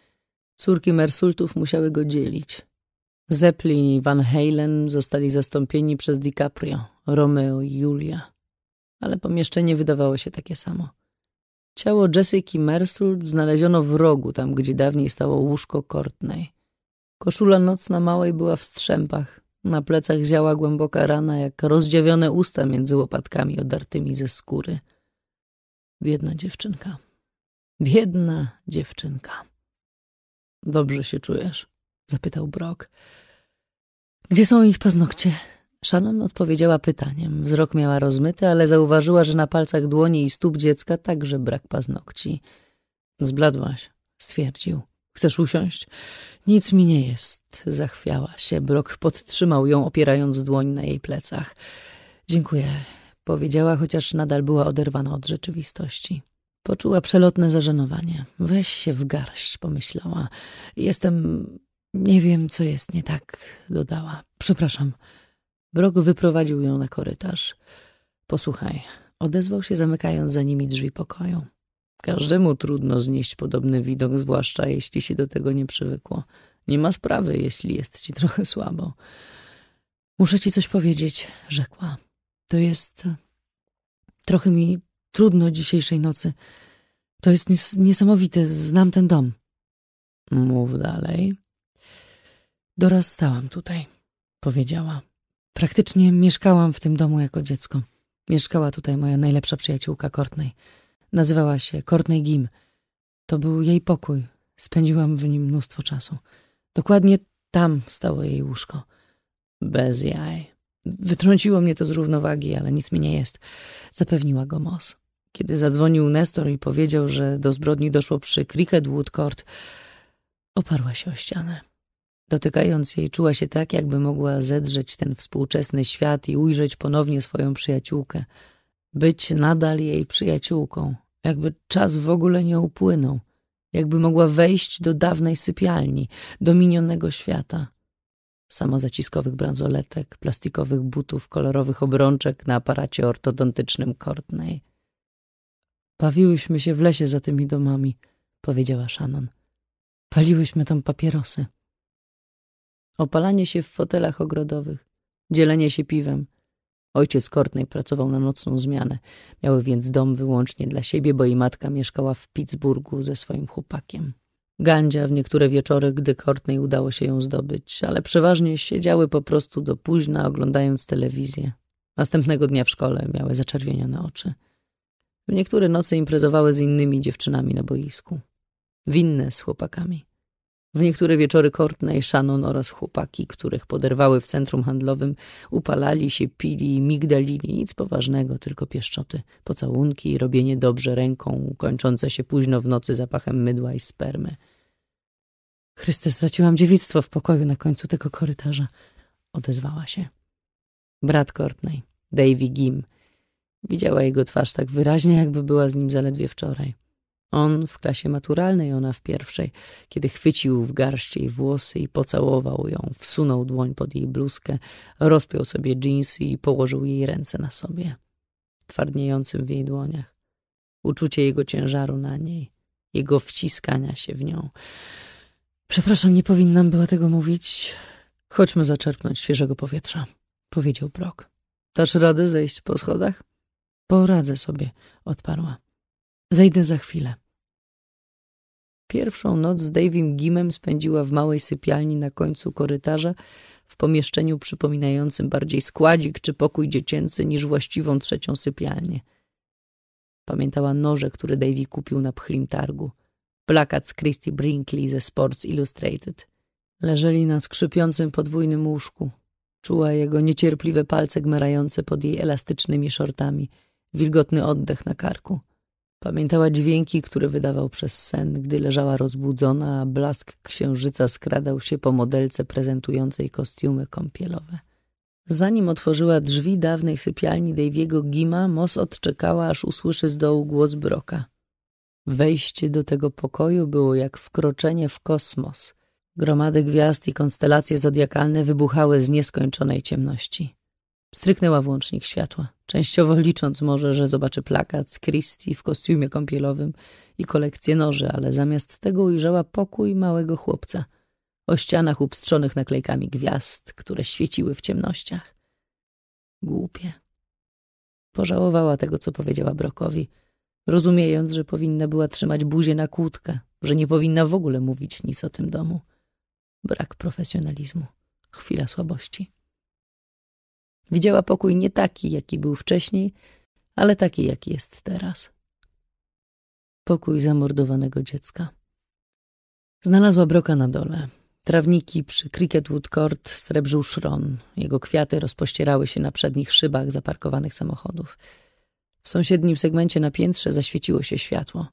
Córki Mersultów musiały go dzielić. Zeppelin i Van Halen zostali zastąpieni przez DiCaprio, Romeo i Julia. Ale pomieszczenie wydawało się takie samo. Ciało Jessica Mersul znaleziono w rogu, tam gdzie dawniej stało łóżko kortnej. Koszula nocna małej była w strzępach. Na plecach ziała głęboka rana, jak rozdziawione usta między łopatkami odartymi ze skóry. Biedna dziewczynka. Biedna dziewczynka. Dobrze się czujesz? Zapytał Brock. Gdzie są ich paznokcie? Shannon odpowiedziała pytaniem. Wzrok miała rozmyty, ale zauważyła, że na palcach dłoni i stóp dziecka także brak paznokci. Zbladłaś, stwierdził. Chcesz usiąść? Nic mi nie jest, zachwiała się. Brok podtrzymał ją, opierając dłoń na jej plecach. Dziękuję, powiedziała, chociaż nadal była oderwana od rzeczywistości. Poczuła przelotne zażenowanie. Weź się w garść, pomyślała. Jestem... nie wiem, co jest nie tak, dodała. Przepraszam. Brog wyprowadził ją na korytarz. Posłuchaj, odezwał się zamykając za nimi drzwi pokoju. Każdemu trudno znieść podobny widok, zwłaszcza jeśli się do tego nie przywykło. Nie ma sprawy, jeśli jest ci trochę słabo. Muszę ci coś powiedzieć, rzekła. To jest... Trochę mi trudno dzisiejszej nocy. To jest nies niesamowite, znam ten dom. Mów dalej. Dorastałam tutaj, powiedziała. Praktycznie mieszkałam w tym domu jako dziecko. Mieszkała tutaj moja najlepsza przyjaciółka Kortnej. Nazywała się Kortnej Gim. To był jej pokój. Spędziłam w nim mnóstwo czasu. Dokładnie tam stało jej łóżko. Bez jaj. Wytrąciło mnie to z równowagi, ale nic mi nie jest. Zapewniła go Mos. Kiedy zadzwonił Nestor i powiedział, że do zbrodni doszło przy Cricket Woodcourt, oparła się o ścianę. Dotykając jej, czuła się tak, jakby mogła zedrzeć ten współczesny świat i ujrzeć ponownie swoją przyjaciółkę. Być nadal jej przyjaciółką. Jakby czas w ogóle nie upłynął. Jakby mogła wejść do dawnej sypialni, do minionego świata. Samozaciskowych bransoletek, plastikowych butów, kolorowych obrączek na aparacie ortodontycznym Courtney. Pawiłyśmy się w lesie za tymi domami, powiedziała Shannon. Paliłyśmy tam papierosy opalanie się w fotelach ogrodowych, dzielenie się piwem. Ojciec Kortnej pracował na nocną zmianę. Miały więc dom wyłącznie dla siebie, bo jej matka mieszkała w Pittsburghu ze swoim chłopakiem. Gandzia w niektóre wieczory, gdy Kortnej udało się ją zdobyć, ale przeważnie siedziały po prostu do późna, oglądając telewizję. Następnego dnia w szkole miały zaczerwienione oczy. W niektóre noce imprezowały z innymi dziewczynami na boisku. Winne z chłopakami. W niektóre wieczory Courtney, Shannon oraz chłopaki, których poderwały w centrum handlowym, upalali się, pili i migdalili. Nic poważnego, tylko pieszczoty, pocałunki i robienie dobrze ręką, kończące się późno w nocy zapachem mydła i spermy. Chryste, straciłam dziewictwo w pokoju na końcu tego korytarza. Odezwała się. Brat Courtney, Davy Gim. Widziała jego twarz tak wyraźnie, jakby była z nim zaledwie wczoraj. On w klasie maturalnej, ona w pierwszej, kiedy chwycił w garść jej włosy i pocałował ją, wsunął dłoń pod jej bluzkę, rozpiął sobie dżinsy i położył jej ręce na sobie, twardniejącym w jej dłoniach. Uczucie jego ciężaru na niej, jego wciskania się w nią. Przepraszam, nie powinnam była tego mówić. Chodźmy zaczerpnąć świeżego powietrza, powiedział Brok. Dasz radę zejść po schodach? Poradzę sobie, odparła. Zejdę za chwilę. Pierwszą noc z Davim Gimem spędziła w małej sypialni na końcu korytarza, w pomieszczeniu przypominającym bardziej składzik czy pokój dziecięcy niż właściwą trzecią sypialnię. Pamiętała noże, które Davy kupił na pchlim targu. Plakat z Christy Brinkley ze Sports Illustrated. Leżeli na skrzypiącym podwójnym łóżku. Czuła jego niecierpliwe palce gmerające pod jej elastycznymi szortami, wilgotny oddech na karku. Pamiętała dźwięki, które wydawał przez sen, gdy leżała rozbudzona, a blask księżyca skradał się po modelce prezentującej kostiumy kąpielowe. Zanim otworzyła drzwi dawnej sypialni Daviego Gima, Mos odczekała, aż usłyszy z dołu głos Broka. Wejście do tego pokoju było jak wkroczenie w kosmos. Gromady gwiazd i konstelacje zodiakalne wybuchały z nieskończonej ciemności. Stryknęła włącznik światła, częściowo licząc może, że zobaczy plakat z Christie w kostiumie kąpielowym i kolekcję noży, ale zamiast tego ujrzała pokój małego chłopca o ścianach upstrzonych naklejkami gwiazd, które świeciły w ciemnościach. Głupie. Pożałowała tego, co powiedziała Brokowi, rozumiejąc, że powinna była trzymać buzię na kłódkę, że nie powinna w ogóle mówić nic o tym domu. Brak profesjonalizmu. Chwila słabości. Widziała pokój nie taki, jaki był wcześniej, ale taki, jaki jest teraz. Pokój zamordowanego dziecka. Znalazła broka na dole. Trawniki przy Cricketwood Court srebrzył szron. Jego kwiaty rozpościerały się na przednich szybach zaparkowanych samochodów. W sąsiednim segmencie na piętrze zaświeciło się światło.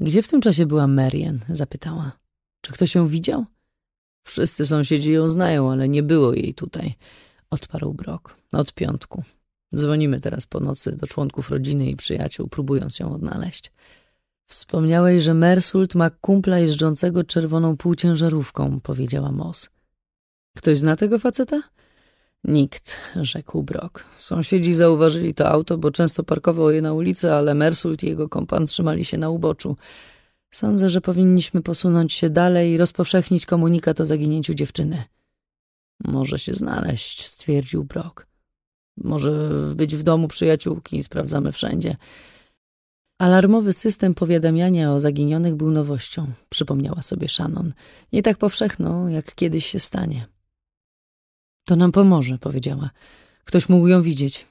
Gdzie w tym czasie była Marian? zapytała. Czy ktoś ją widział? Wszyscy sąsiedzi ją znają, ale nie było jej tutaj odparł Brok. Od piątku. Dzwonimy teraz po nocy do członków rodziny i przyjaciół, próbując ją odnaleźć. Wspomniałeś, że Mersult ma kumpla jeżdżącego czerwoną półciężarówką, powiedziała Moss. Ktoś zna tego faceta? Nikt, rzekł Brok. Sąsiedzi zauważyli to auto, bo często parkowało je na ulicy, ale Mersult i jego kompan trzymali się na uboczu. Sądzę, że powinniśmy posunąć się dalej i rozpowszechnić komunikat o zaginięciu dziewczyny. Może się znaleźć, stwierdził Brok. Może być w domu przyjaciółki, sprawdzamy wszędzie. Alarmowy system powiadamiania o zaginionych był nowością, przypomniała sobie Shannon. Nie tak powszechną, jak kiedyś się stanie. To nam pomoże, powiedziała. Ktoś mógł ją widzieć.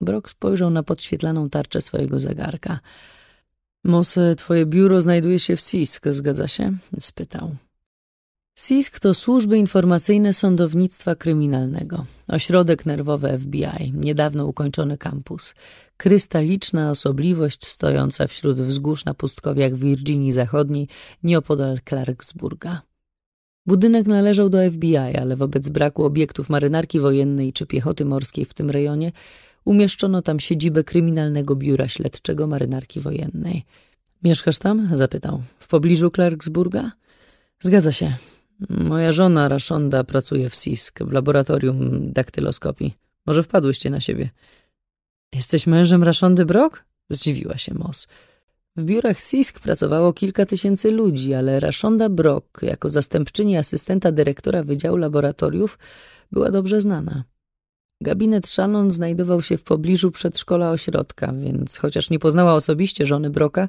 Brok spojrzał na podświetlaną tarczę swojego zegarka. Mos, twoje biuro znajduje się w Sisk, zgadza się? spytał. CISK to służby informacyjne sądownictwa kryminalnego, ośrodek nerwowy FBI, niedawno ukończony kampus, krystaliczna osobliwość stojąca wśród wzgórz na pustkowiach Wirginii Zachodniej nieopodal Clarksburga. Budynek należał do FBI, ale wobec braku obiektów marynarki wojennej czy piechoty morskiej w tym rejonie umieszczono tam siedzibę Kryminalnego Biura Śledczego Marynarki Wojennej. Mieszkasz tam? zapytał. W pobliżu Clarksburga? Zgadza się. Moja żona Rashonda pracuje w SISK, w laboratorium daktyloskopii. Może wpadłyście na siebie. Jesteś mężem Rashondy Brock? Zdziwiła się Moss. W biurach SISK pracowało kilka tysięcy ludzi, ale Rashonda Brock, jako zastępczyni asystenta dyrektora Wydziału Laboratoriów, była dobrze znana. Gabinet Shannon znajdował się w pobliżu przedszkola ośrodka, więc chociaż nie poznała osobiście żony Broka,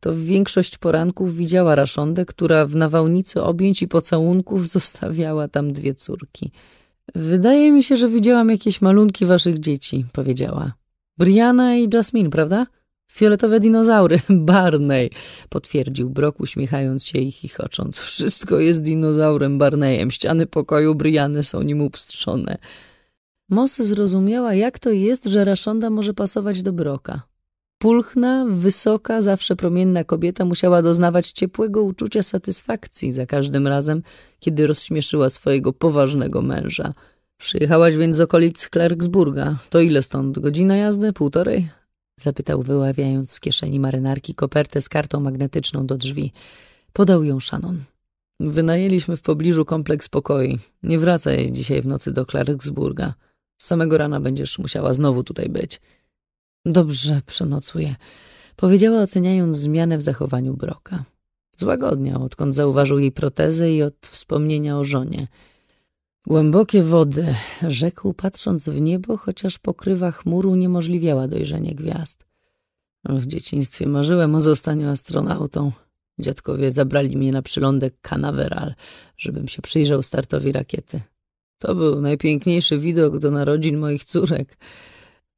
to większość poranków widziała Raszondę, która w nawałnicy objęć i pocałunków zostawiała tam dwie córki. Wydaje mi się, że widziałam jakieś malunki waszych dzieci, powiedziała. Briana i Jasmine, prawda? Fioletowe dinozaury, Barney, potwierdził Brok, uśmiechając się i chichocząc. Wszystko jest dinozaurem Barneyem, ściany pokoju Briany są nim upstrzone. Mos zrozumiała, jak to jest, że Raszonda może pasować do Broka. Pulchna, wysoka, zawsze promienna kobieta musiała doznawać ciepłego uczucia satysfakcji za każdym razem, kiedy rozśmieszyła swojego poważnego męża. Przyjechałaś więc z okolic Klerksburga. To ile stąd? Godzina jazdy? Półtorej? Zapytał, wyławiając z kieszeni marynarki kopertę z kartą magnetyczną do drzwi. Podał ją Shannon. Wynajęliśmy w pobliżu kompleks pokoi. Nie wracaj dzisiaj w nocy do Klerksburga. Samego rana będziesz musiała znowu tutaj być. Dobrze, przenocuję. Powiedziała oceniając zmianę w zachowaniu Broka. Złagodniał, odkąd zauważył jej protezę i od wspomnienia o żonie. Głębokie wody, rzekł patrząc w niebo, chociaż pokrywa chmuru uniemożliwiała dojrzenie gwiazd. W dzieciństwie marzyłem o zostaniu astronautą. Dziadkowie zabrali mnie na przylądek Canaveral, żebym się przyjrzał startowi rakiety. To był najpiękniejszy widok do narodzin moich córek.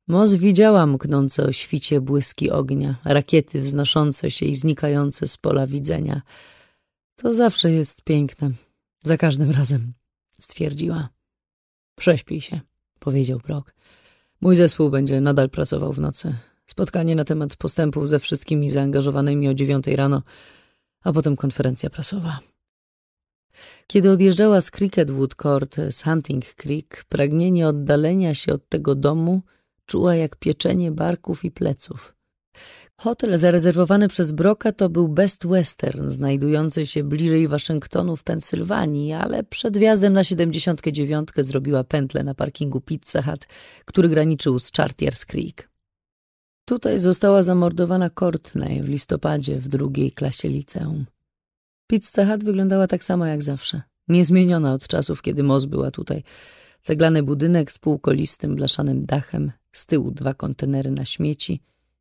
Moz widziała mknące o świcie błyski ognia, rakiety wznoszące się i znikające z pola widzenia. To zawsze jest piękne. Za każdym razem, stwierdziła. Prześpij się, powiedział Brok. Mój zespół będzie nadal pracował w nocy. Spotkanie na temat postępów ze wszystkimi zaangażowanymi o dziewiątej rano, a potem konferencja prasowa. Kiedy odjeżdżała z Cricketwood Court z Hunting Creek, pragnienie oddalenia się od tego domu czuła jak pieczenie barków i pleców. Hotel zarezerwowany przez Broka to był Best Western, znajdujący się bliżej Waszyngtonu w Pensylwanii, ale przed wjazdem na 79 zrobiła pętlę na parkingu Pizza Hut, który graniczył z Chartiers Creek. Tutaj została zamordowana Courtney w listopadzie w drugiej klasie liceum. Pizza Hut wyglądała tak samo jak zawsze. Niezmieniona od czasów, kiedy Moz była tutaj. Ceglany budynek z półkolistym, blaszanym dachem, z tyłu dwa kontenery na śmieci,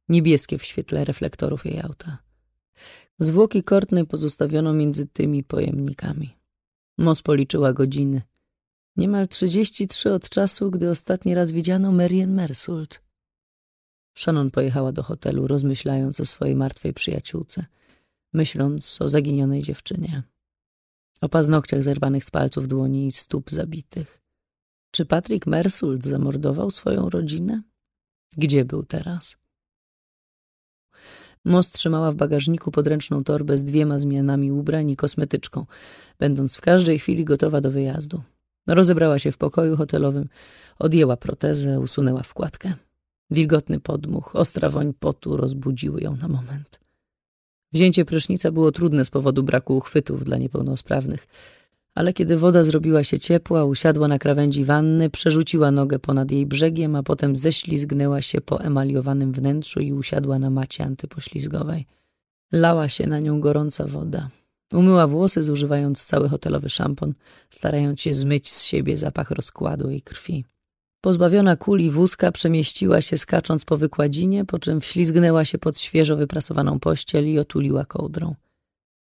niebieskie w świetle reflektorów jej auta. Zwłoki Kortnej pozostawiono między tymi pojemnikami. Mos policzyła godziny. Niemal trzydzieści trzy od czasu, gdy ostatni raz widziano Marian Mersault. Shannon pojechała do hotelu, rozmyślając o swojej martwej przyjaciółce – myśląc o zaginionej dziewczynie, o paznokciach zerwanych z palców dłoni i stóp zabitych. Czy Patrick Mersoult zamordował swoją rodzinę? Gdzie był teraz? Most trzymała w bagażniku podręczną torbę z dwiema zmianami ubrań i kosmetyczką, będąc w każdej chwili gotowa do wyjazdu. Rozebrała się w pokoju hotelowym, odjęła protezę, usunęła wkładkę. Wilgotny podmuch, ostra woń potu rozbudziły ją na moment. Wzięcie prysznica było trudne z powodu braku uchwytów dla niepełnosprawnych, ale kiedy woda zrobiła się ciepła, usiadła na krawędzi wanny, przerzuciła nogę ponad jej brzegiem, a potem ześlizgnęła się po emaliowanym wnętrzu i usiadła na macie antypoślizgowej. Lała się na nią gorąca woda. Umyła włosy, zużywając cały hotelowy szampon, starając się zmyć z siebie zapach rozkładu i krwi. Pozbawiona kuli wózka przemieściła się skacząc po wykładzinie, po czym wślizgnęła się pod świeżo wyprasowaną pościel i otuliła kołdrą.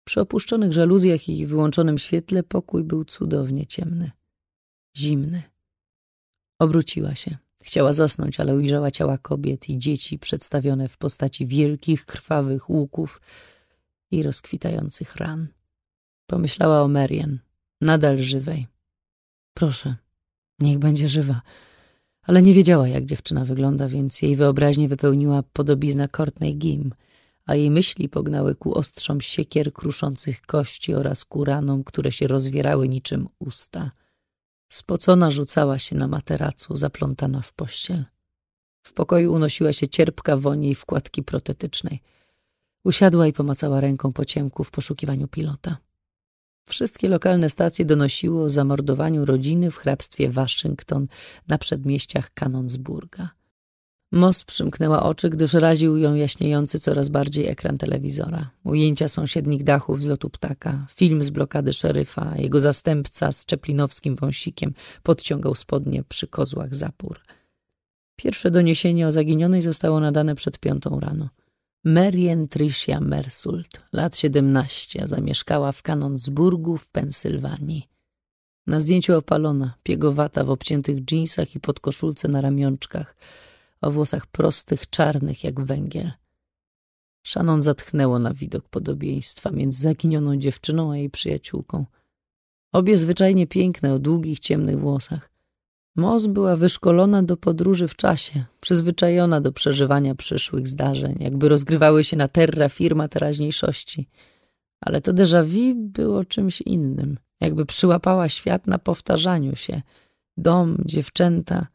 Przy opuszczonych żaluzjach i wyłączonym świetle pokój był cudownie ciemny. Zimny. Obróciła się. Chciała zasnąć, ale ujrzała ciała kobiet i dzieci przedstawione w postaci wielkich, krwawych łuków i rozkwitających ran. Pomyślała o Merien, nadal żywej. Proszę, niech będzie żywa ale nie wiedziała, jak dziewczyna wygląda, więc jej wyobraźnię wypełniła podobizna kortnej Gim, a jej myśli pognały ku ostrzom siekier kruszących kości oraz ku ranom, które się rozwierały niczym usta. Spocona rzucała się na materacu, zaplątana w pościel. W pokoju unosiła się cierpka woni i wkładki protetycznej. Usiadła i pomacała ręką po ciemku w poszukiwaniu pilota. Wszystkie lokalne stacje donosiły o zamordowaniu rodziny w hrabstwie Waszyngton na przedmieściach Kanonsburga. Mos przymknęła oczy, gdyż raził ją jaśniejący coraz bardziej ekran telewizora. Ujęcia sąsiednich dachów z lotu ptaka, film z blokady szeryfa, jego zastępca z czeplinowskim wąsikiem podciągał spodnie przy kozłach zapór. Pierwsze doniesienie o zaginionej zostało nadane przed piątą rano. Merien Trisha Mersult, lat 17, zamieszkała w Kanonsburgu w Pensylwanii. Na zdjęciu opalona, piegowata w obciętych dżinsach i podkoszulce na ramionczkach, o włosach prostych, czarnych jak węgiel. Shannon zatchnęło na widok podobieństwa między zaginioną dziewczyną a jej przyjaciółką. Obie zwyczajnie piękne, o długich, ciemnych włosach. Moz była wyszkolona do podróży w czasie, przyzwyczajona do przeżywania przyszłych zdarzeń, jakby rozgrywały się na terra firma teraźniejszości. Ale to déjà vu było czymś innym, jakby przyłapała świat na powtarzaniu się. Dom, dziewczęta,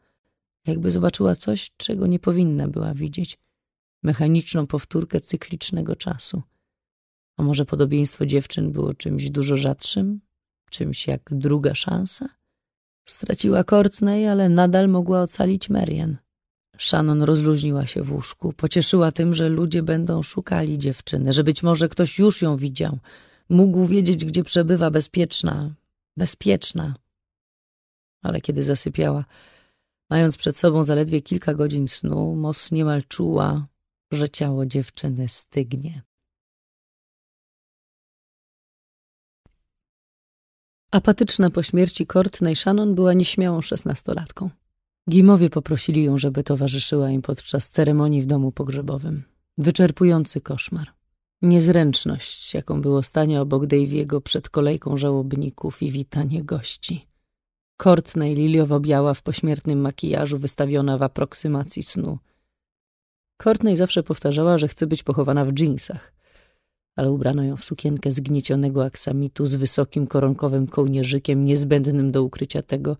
jakby zobaczyła coś, czego nie powinna była widzieć. Mechaniczną powtórkę cyklicznego czasu. A może podobieństwo dziewczyn było czymś dużo rzadszym? Czymś jak druga szansa? Straciła Courtney, no ale nadal mogła ocalić Marian. Shannon rozluźniła się w łóżku. Pocieszyła tym, że ludzie będą szukali dziewczyny, że być może ktoś już ją widział. Mógł wiedzieć, gdzie przebywa bezpieczna. Bezpieczna. Ale kiedy zasypiała, mając przed sobą zaledwie kilka godzin snu, Moss niemal czuła, że ciało dziewczyny stygnie. Apatyczna po śmierci Courtney Shannon była nieśmiałą szesnastolatką. Gimowie poprosili ją, żeby towarzyszyła im podczas ceremonii w domu pogrzebowym. Wyczerpujący koszmar. Niezręczność, jaką było stanie obok Daviego przed kolejką żałobników i witanie gości. Courtney liliowo-biała w pośmiertnym makijażu wystawiona w aproksymacji snu. Courtney zawsze powtarzała, że chce być pochowana w dżinsach – ale ubrano ją w sukienkę zgniecionego aksamitu z wysokim koronkowym kołnierzykiem niezbędnym do ukrycia tego,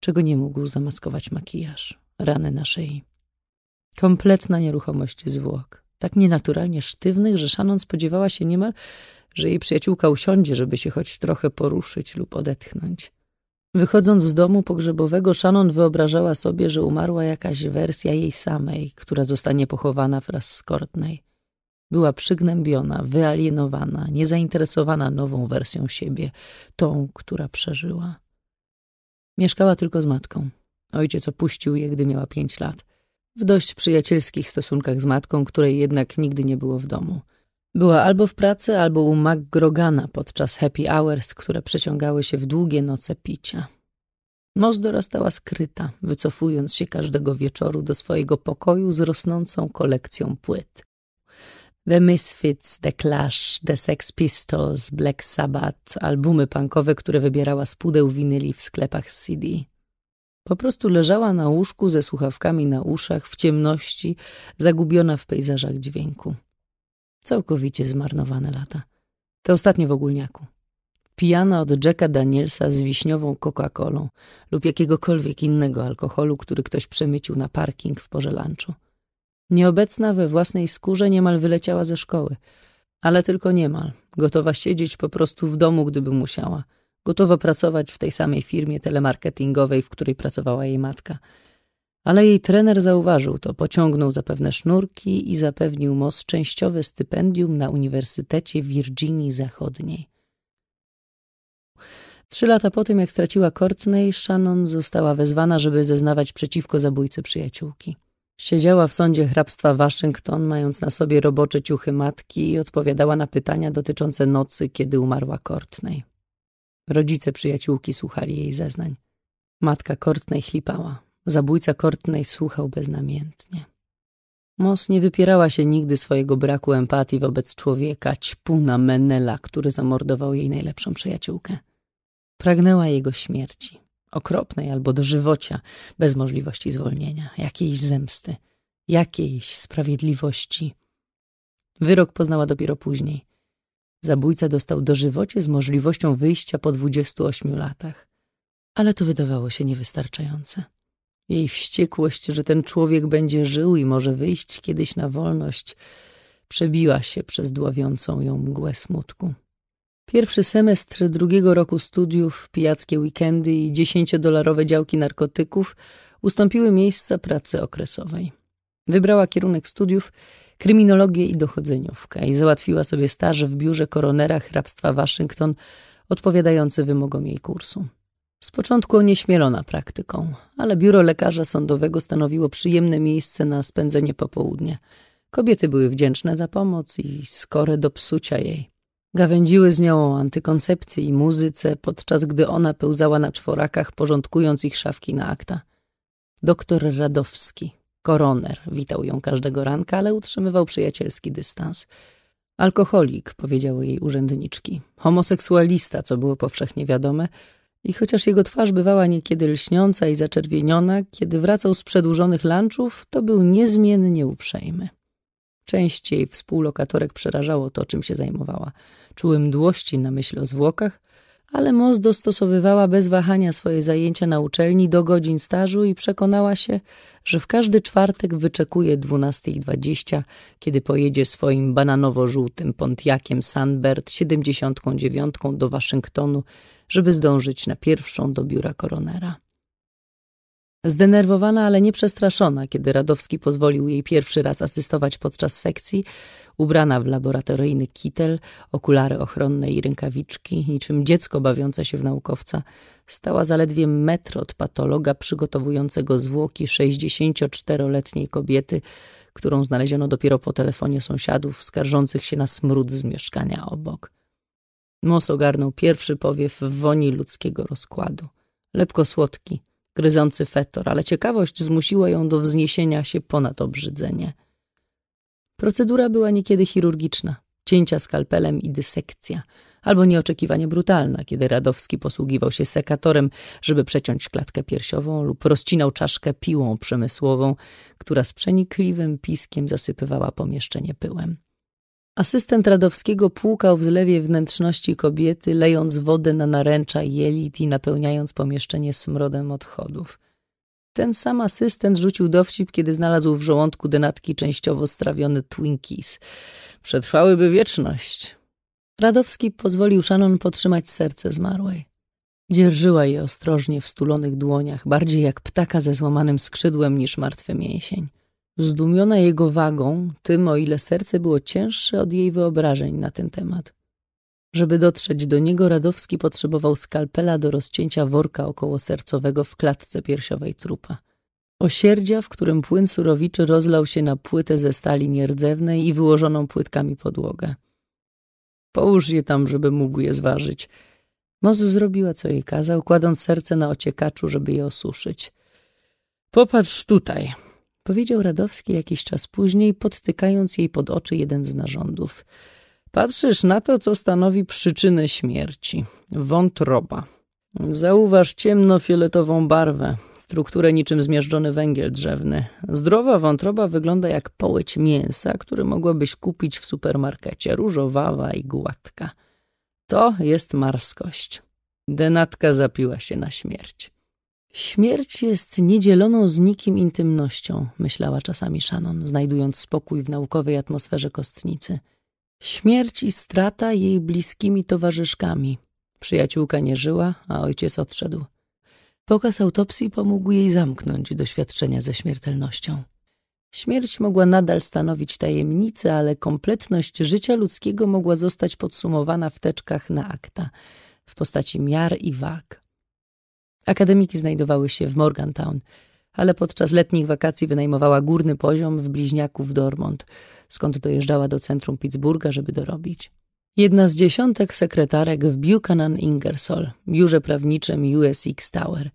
czego nie mógł zamaskować makijaż, rany na szyi. Kompletna nieruchomość zwłok, tak nienaturalnie sztywnych, że Shannon spodziewała się niemal, że jej przyjaciółka usiądzie, żeby się choć trochę poruszyć lub odetchnąć. Wychodząc z domu pogrzebowego, Shannon wyobrażała sobie, że umarła jakaś wersja jej samej, która zostanie pochowana wraz z Kortnej. Była przygnębiona, wyalienowana, niezainteresowana nową wersją siebie, tą, która przeżyła. Mieszkała tylko z matką. Ojciec opuścił je, gdy miała pięć lat. W dość przyjacielskich stosunkach z matką, której jednak nigdy nie było w domu. Była albo w pracy, albo u McGrogana podczas happy hours, które przeciągały się w długie noce picia. Moz dorastała skryta, wycofując się każdego wieczoru do swojego pokoju z rosnącą kolekcją płyt. The Misfits, The Clash, The Sex Pistols, Black Sabbath, albumy punkowe, które wybierała z pudeł winyli w sklepach CD. Po prostu leżała na łóżku ze słuchawkami na uszach, w ciemności, zagubiona w pejzażach dźwięku. Całkowicie zmarnowane lata. Te ostatnie w ogólniaku. Pijana od Jacka Danielsa z wiśniową Coca-Colą lub jakiegokolwiek innego alkoholu, który ktoś przemycił na parking w porze lunchu. Nieobecna we własnej skórze niemal wyleciała ze szkoły. Ale tylko niemal. Gotowa siedzieć po prostu w domu, gdyby musiała. Gotowa pracować w tej samej firmie telemarketingowej, w której pracowała jej matka. Ale jej trener zauważył to, pociągnął za pewne sznurki i zapewnił Mos częściowe stypendium na Uniwersytecie Virginii Zachodniej. Trzy lata po tym, jak straciła Courtney, Shannon została wezwana, żeby zeznawać przeciwko zabójcy przyjaciółki. Siedziała w sądzie hrabstwa Waszyngton, mając na sobie robocze ciuchy matki i odpowiadała na pytania dotyczące nocy, kiedy umarła Kortnej. Rodzice przyjaciółki słuchali jej zeznań. Matka Kortnej chlipała. Zabójca Kortnej słuchał beznamiętnie. Moss nie wypierała się nigdy swojego braku empatii wobec człowieka, ćpuna Menela, który zamordował jej najlepszą przyjaciółkę. Pragnęła jego śmierci okropnej albo dożywocia, bez możliwości zwolnienia, jakiejś zemsty, jakiejś sprawiedliwości. Wyrok poznała dopiero później. Zabójca dostał dożywocie z możliwością wyjścia po 28 latach. Ale to wydawało się niewystarczające. Jej wściekłość, że ten człowiek będzie żył i może wyjść kiedyś na wolność, przebiła się przez dławiącą ją mgłę smutku. Pierwszy semestr drugiego roku studiów, pijackie weekendy i dziesięciodolarowe działki narkotyków ustąpiły miejsca pracy okresowej. Wybrała kierunek studiów kryminologię i dochodzeniówkę i załatwiła sobie staż w biurze koronera hrabstwa Waszyngton odpowiadający wymogom jej kursu. Z początku onieśmielona praktyką, ale biuro lekarza sądowego stanowiło przyjemne miejsce na spędzenie popołudnia. Kobiety były wdzięczne za pomoc i skore do psucia jej. Gawędziły z nią o antykoncepcji i muzyce, podczas gdy ona pełzała na czworakach, porządkując ich szafki na akta. Doktor Radowski, koroner, witał ją każdego ranka, ale utrzymywał przyjacielski dystans. Alkoholik, powiedziały jej urzędniczki. Homoseksualista, co było powszechnie wiadome. I chociaż jego twarz bywała niekiedy lśniąca i zaczerwieniona, kiedy wracał z przedłużonych lunchów, to był niezmiennie uprzejmy. Częściej współlokatorek przerażało to, czym się zajmowała. Czuły mdłości na myśl o zwłokach, ale Moz dostosowywała bez wahania swoje zajęcia na uczelni do godzin stażu i przekonała się, że w każdy czwartek wyczekuje 12.20, kiedy pojedzie swoim bananowo-żółtym Pontiakiem Sunbird 79 do Waszyngtonu, żeby zdążyć na pierwszą do biura koronera. Zdenerwowana, ale nie przestraszona, kiedy Radowski pozwolił jej pierwszy raz asystować podczas sekcji, ubrana w laboratoryjny kitel, okulary ochronne i rękawiczki, niczym dziecko bawiące się w naukowca, stała zaledwie metr od patologa przygotowującego zwłoki 64-letniej kobiety, którą znaleziono dopiero po telefonie sąsiadów skarżących się na smród z mieszkania obok. Mos ogarnął pierwszy powiew w woni ludzkiego rozkładu. Lepko słodki, gryzący fetor, ale ciekawość zmusiła ją do wzniesienia się ponad obrzydzenie. Procedura była niekiedy chirurgiczna, cięcia skalpelem i dysekcja, albo nieoczekiwanie brutalna, kiedy Radowski posługiwał się sekatorem, żeby przeciąć klatkę piersiową lub rozcinał czaszkę piłą przemysłową, która z przenikliwym piskiem zasypywała pomieszczenie pyłem. Asystent Radowskiego płukał w zlewie wnętrzności kobiety, lejąc wodę na naręcza jelit i napełniając pomieszczenie smrodem odchodów. Ten sam asystent rzucił dowcip, kiedy znalazł w żołądku denatki częściowo strawione Twinkies. Przetrwałyby wieczność. Radowski pozwolił Shannon potrzymać serce zmarłej. Dzierżyła je ostrożnie w stulonych dłoniach, bardziej jak ptaka ze złamanym skrzydłem niż martwy mięsień zdumiona jego wagą, tym o ile serce było cięższe od jej wyobrażeń na ten temat. Żeby dotrzeć do niego, Radowski potrzebował skalpela do rozcięcia worka okołosercowego w klatce piersiowej trupa. Osierdzia, w którym płyn surowiczy rozlał się na płytę ze stali nierdzewnej i wyłożoną płytkami podłogę. Połóż je tam, żeby mógł je zważyć. Moz zrobiła, co jej kazał, kładąc serce na ociekaczu, żeby je osuszyć. Popatrz tutaj – powiedział Radowski jakiś czas później, podtykając jej pod oczy jeden z narządów. Patrzysz na to, co stanowi przyczynę śmierci. Wątroba. Zauważ ciemnofioletową barwę, strukturę niczym zmiażdżony węgiel drzewny. Zdrowa wątroba wygląda jak połeć mięsa, który mogłabyś kupić w supermarkecie, różowawa i gładka. To jest marskość. Denatka zapiła się na śmierć. Śmierć jest niedzieloną z nikim intymnością, myślała czasami Shannon, znajdując spokój w naukowej atmosferze kostnicy. Śmierć i strata jej bliskimi towarzyszkami. Przyjaciółka nie żyła, a ojciec odszedł. Pokaz autopsji pomógł jej zamknąć doświadczenia ze śmiertelnością. Śmierć mogła nadal stanowić tajemnicę, ale kompletność życia ludzkiego mogła zostać podsumowana w teczkach na akta, w postaci miar i wag. Akademiki znajdowały się w Morgantown, ale podczas letnich wakacji wynajmowała górny poziom w bliźniaków Dormont, skąd dojeżdżała do centrum Pittsburgha, żeby dorobić. Jedna z dziesiątek sekretarek w Buchanan Ingersoll, biurze prawniczym USX Tower.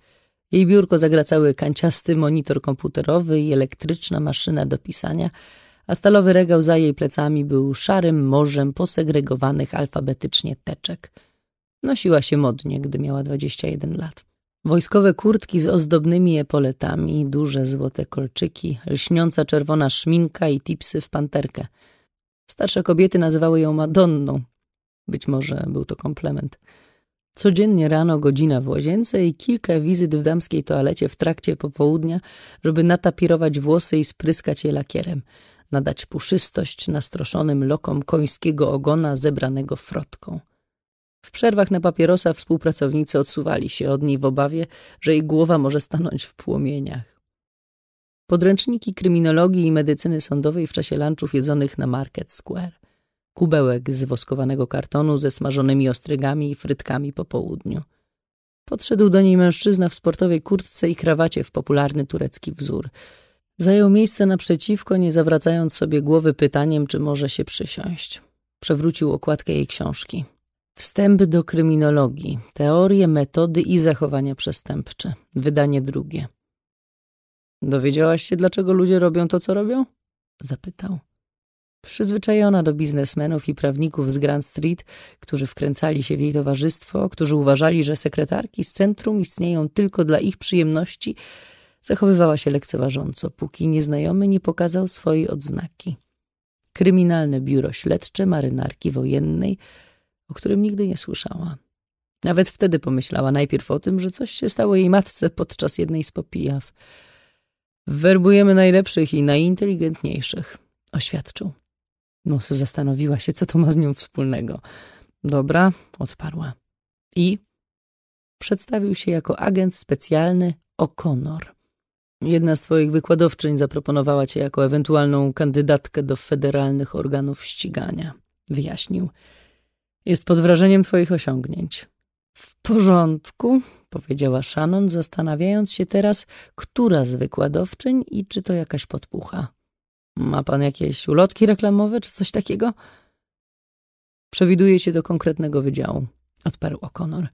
Jej biurko zagracały kanciasty monitor komputerowy i elektryczna maszyna do pisania, a stalowy regał za jej plecami był szarym morzem posegregowanych alfabetycznie teczek. Nosiła się modnie, gdy miała 21 lat. Wojskowe kurtki z ozdobnymi epoletami, duże złote kolczyki, lśniąca czerwona szminka i tipsy w panterkę. Starsze kobiety nazywały ją Madonną. Być może był to komplement. Codziennie rano godzina w łazience i kilka wizyt w damskiej toalecie w trakcie popołudnia, żeby natapirować włosy i spryskać je lakierem, nadać puszystość nastroszonym lokom końskiego ogona zebranego frotką. W przerwach na papierosa współpracownicy odsuwali się od niej w obawie, że jej głowa może stanąć w płomieniach. Podręczniki kryminologii i medycyny sądowej w czasie lunchów jedzonych na Market Square. Kubełek z woskowanego kartonu ze smażonymi ostrygami i frytkami po południu. Podszedł do niej mężczyzna w sportowej kurtce i krawacie w popularny turecki wzór. Zajął miejsce naprzeciwko, nie zawracając sobie głowy pytaniem, czy może się przysiąść. Przewrócił okładkę jej książki. Wstęp do kryminologii. Teorie, metody i zachowania przestępcze. Wydanie drugie. Dowiedziałaś się, dlaczego ludzie robią to, co robią? Zapytał. Przyzwyczajona do biznesmenów i prawników z Grand Street, którzy wkręcali się w jej towarzystwo, którzy uważali, że sekretarki z centrum istnieją tylko dla ich przyjemności, zachowywała się lekceważąco, póki nieznajomy nie pokazał swojej odznaki. Kryminalne biuro śledcze marynarki wojennej – o którym nigdy nie słyszała. Nawet wtedy pomyślała najpierw o tym, że coś się stało jej matce podczas jednej z popijaw. Werbujemy najlepszych i najinteligentniejszych, oświadczył. Nos zastanowiła się, co to ma z nią wspólnego. Dobra, odparła. I przedstawił się jako agent specjalny O'Connor. Jedna z twoich wykładowczyń zaproponowała cię jako ewentualną kandydatkę do federalnych organów ścigania, wyjaśnił. Jest pod wrażeniem twoich osiągnięć. W porządku, powiedziała Shannon, zastanawiając się teraz, która z wykładowczyń i czy to jakaś podpucha. Ma pan jakieś ulotki reklamowe czy coś takiego? Przewiduję cię do konkretnego wydziału, odparł O'Connor.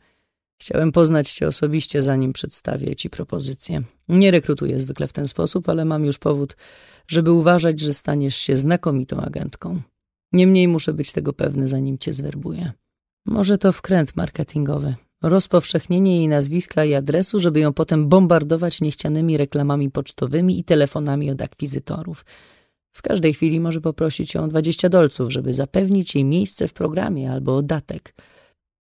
Chciałem poznać cię osobiście, zanim przedstawię ci propozycję. Nie rekrutuję zwykle w ten sposób, ale mam już powód, żeby uważać, że staniesz się znakomitą agentką. Niemniej muszę być tego pewny, zanim cię zwerbuję. Może to wkręt marketingowy. Rozpowszechnienie jej nazwiska i adresu, żeby ją potem bombardować niechcianymi reklamami pocztowymi i telefonami od akwizytorów. W każdej chwili może poprosić ją o 20 dolców, żeby zapewnić jej miejsce w programie albo datek.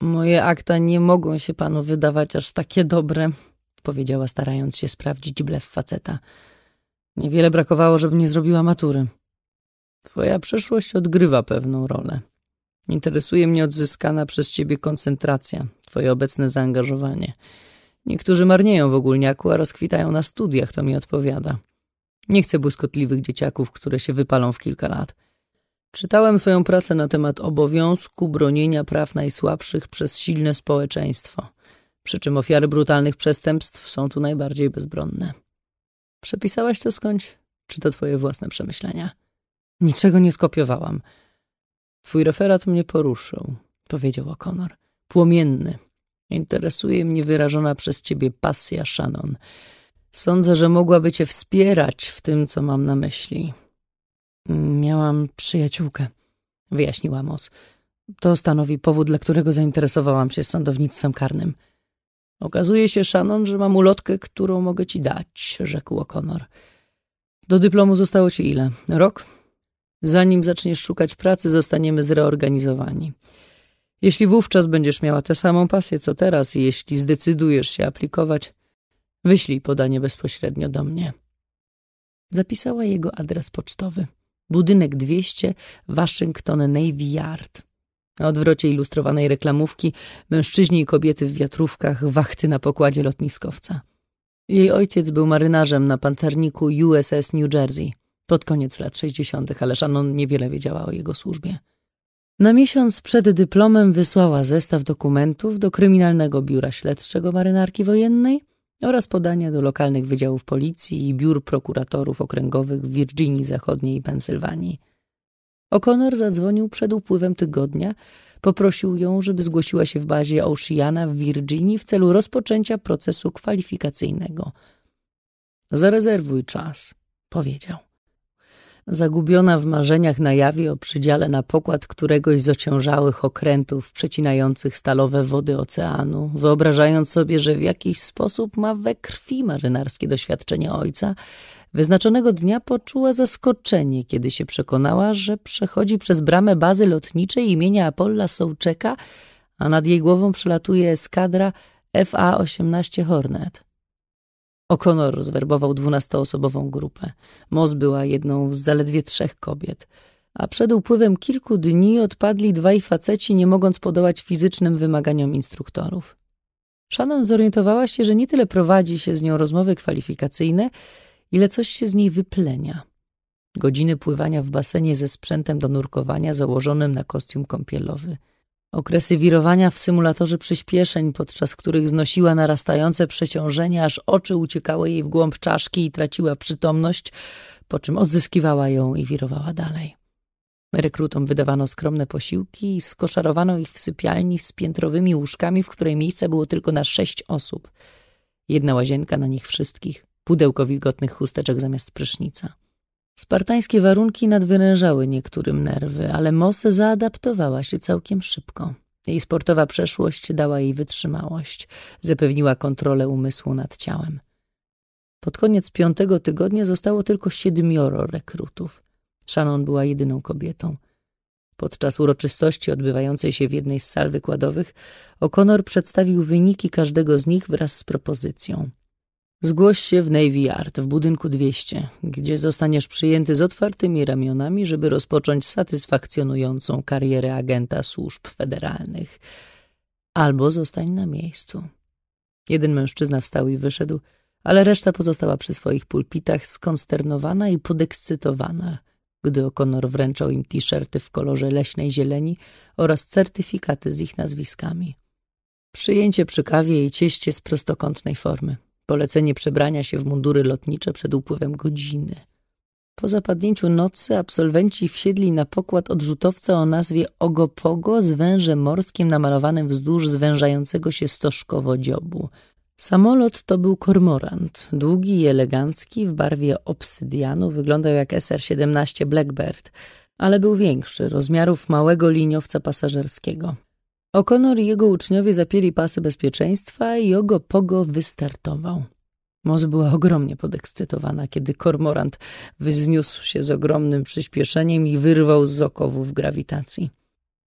Moje akta nie mogą się panu wydawać aż takie dobre, powiedziała starając się sprawdzić blef faceta. Niewiele brakowało, żeby nie zrobiła matury. Twoja przeszłość odgrywa pewną rolę. Interesuje mnie odzyskana przez ciebie koncentracja, twoje obecne zaangażowanie. Niektórzy marnieją w ogólniaku, a rozkwitają na studiach, to mi odpowiada. Nie chcę błyskotliwych dzieciaków, które się wypalą w kilka lat. Czytałem twoją pracę na temat obowiązku bronienia praw najsłabszych przez silne społeczeństwo, przy czym ofiary brutalnych przestępstw są tu najbardziej bezbronne. Przepisałaś to skądś? Czy to twoje własne przemyślenia? Niczego nie skopiowałam. Twój referat mnie poruszył, powiedział O'Connor. Płomienny. Interesuje mnie wyrażona przez ciebie pasja, Shannon. Sądzę, że mogłaby cię wspierać w tym, co mam na myśli. Miałam przyjaciółkę, wyjaśniła Mos. To stanowi powód, dla którego zainteresowałam się sądownictwem karnym. Okazuje się, Shannon, że mam ulotkę, którą mogę ci dać, rzekł O'Connor. Do dyplomu zostało ci ile? Rok? Zanim zaczniesz szukać pracy, zostaniemy zreorganizowani. Jeśli wówczas będziesz miała tę samą pasję co teraz i jeśli zdecydujesz się aplikować, wyślij podanie bezpośrednio do mnie. Zapisała jego adres pocztowy. Budynek 200, Washington Navy Yard. Na odwrocie ilustrowanej reklamówki mężczyźni i kobiety w wiatrówkach, wachty na pokładzie lotniskowca. Jej ojciec był marynarzem na pancerniku USS New Jersey. Pod koniec lat 60. ale Shannon niewiele wiedziała o jego służbie. Na miesiąc przed dyplomem wysłała zestaw dokumentów do Kryminalnego Biura Śledczego Marynarki Wojennej oraz podania do lokalnych wydziałów policji i biur prokuratorów okręgowych w Virginii Zachodniej i Pensylwanii. O'Connor zadzwonił przed upływem tygodnia, poprosił ją, żeby zgłosiła się w bazie Oceana w Virginii w celu rozpoczęcia procesu kwalifikacyjnego. Zarezerwuj czas, powiedział zagubiona w marzeniach na jawie o przydziale na pokład któregoś z ociążałych okrętów przecinających stalowe wody oceanu, wyobrażając sobie, że w jakiś sposób ma we krwi marynarskie doświadczenie ojca, wyznaczonego dnia poczuła zaskoczenie, kiedy się przekonała, że przechodzi przez bramę bazy lotniczej imienia Apolla Sołczeka, a nad jej głową przelatuje eskadra FA-18 Hornet. O'Connor zwerbował dwunastoosobową grupę. Moz była jedną z zaledwie trzech kobiet. A przed upływem kilku dni odpadli dwaj faceci, nie mogąc podołać fizycznym wymaganiom instruktorów. Shannon zorientowała się, że nie tyle prowadzi się z nią rozmowy kwalifikacyjne, ile coś się z niej wyplenia. Godziny pływania w basenie ze sprzętem do nurkowania założonym na kostium kąpielowy – Okresy wirowania w symulatorze przyspieszeń, podczas których znosiła narastające przeciążenie, aż oczy uciekały jej w głąb czaszki i traciła przytomność, po czym odzyskiwała ją i wirowała dalej. Rekrutom wydawano skromne posiłki i skoszarowano ich w sypialni z piętrowymi łóżkami, w której miejsce było tylko na sześć osób. Jedna łazienka na nich wszystkich, pudełko wilgotnych chusteczek zamiast prysznica. Spartańskie warunki nadwyrężały niektórym nerwy, ale Mose zaadaptowała się całkiem szybko. Jej sportowa przeszłość dała jej wytrzymałość, zapewniła kontrolę umysłu nad ciałem. Pod koniec piątego tygodnia zostało tylko siedmioro rekrutów. Shannon była jedyną kobietą. Podczas uroczystości odbywającej się w jednej z sal wykładowych, O'Connor przedstawił wyniki każdego z nich wraz z propozycją. Zgłoś się w Navy Yard w budynku 200, gdzie zostaniesz przyjęty z otwartymi ramionami, żeby rozpocząć satysfakcjonującą karierę agenta służb federalnych. Albo zostań na miejscu. Jeden mężczyzna wstał i wyszedł, ale reszta pozostała przy swoich pulpitach skonsternowana i podekscytowana, gdy O'Connor wręczał im t-shirty w kolorze leśnej zieleni oraz certyfikaty z ich nazwiskami. Przyjęcie przy kawie i cieście z prostokątnej formy – Polecenie przebrania się w mundury lotnicze przed upływem godziny. Po zapadnięciu nocy absolwenci wsiedli na pokład odrzutowca o nazwie Ogopogo z wężem morskim namalowanym wzdłuż zwężającego się stożkowo dziobu. Samolot to był kormorant, długi i elegancki, w barwie obsydianu, wyglądał jak SR-17 Blackbird, ale był większy, rozmiarów małego liniowca pasażerskiego. O'Connor i jego uczniowie zapięli pasy bezpieczeństwa i Ogo Pogo wystartował. Moz była ogromnie podekscytowana, kiedy kormorant wyzniósł się z ogromnym przyspieszeniem i wyrwał z okowów grawitacji.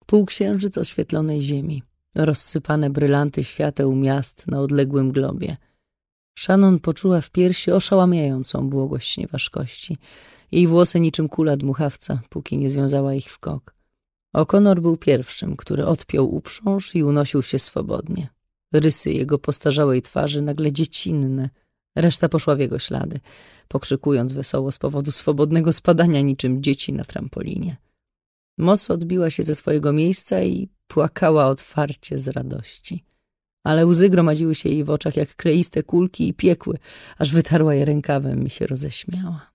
Półksiężyc oświetlonej ziemi, rozsypane brylanty świateł miast na odległym globie. Shannon poczuła w piersi oszałamiającą błogość nieważkości. Jej włosy niczym kula dmuchawca, póki nie związała ich w kok. O'Connor był pierwszym, który odpiął uprząż i unosił się swobodnie. Rysy jego postarzałej twarzy nagle dziecinne. Reszta poszła w jego ślady, pokrzykując wesoło z powodu swobodnego spadania niczym dzieci na trampolinie. Moss odbiła się ze swojego miejsca i płakała otwarcie z radości. Ale łzy gromadziły się jej w oczach jak kleiste kulki i piekły, aż wytarła je rękawem i się roześmiała.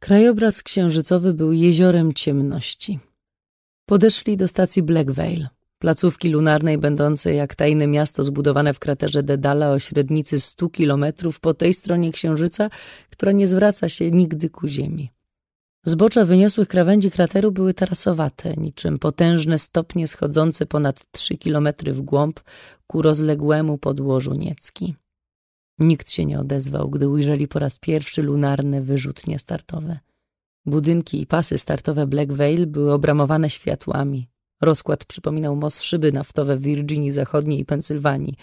Krajobraz księżycowy był jeziorem ciemności. Podeszli do stacji Black Veil, placówki lunarnej będącej jak tajne miasto zbudowane w kraterze Dedala o średnicy 100 kilometrów po tej stronie księżyca, która nie zwraca się nigdy ku ziemi. Zbocza wyniosłych krawędzi krateru były tarasowate, niczym potężne stopnie schodzące ponad 3 kilometry w głąb ku rozległemu podłożu niecki. Nikt się nie odezwał, gdy ujrzeli po raz pierwszy lunarne wyrzutnie startowe. Budynki i pasy startowe Black Veil były obramowane światłami. Rozkład przypominał most szyby naftowe w Virginii Zachodniej i Pensylwanii,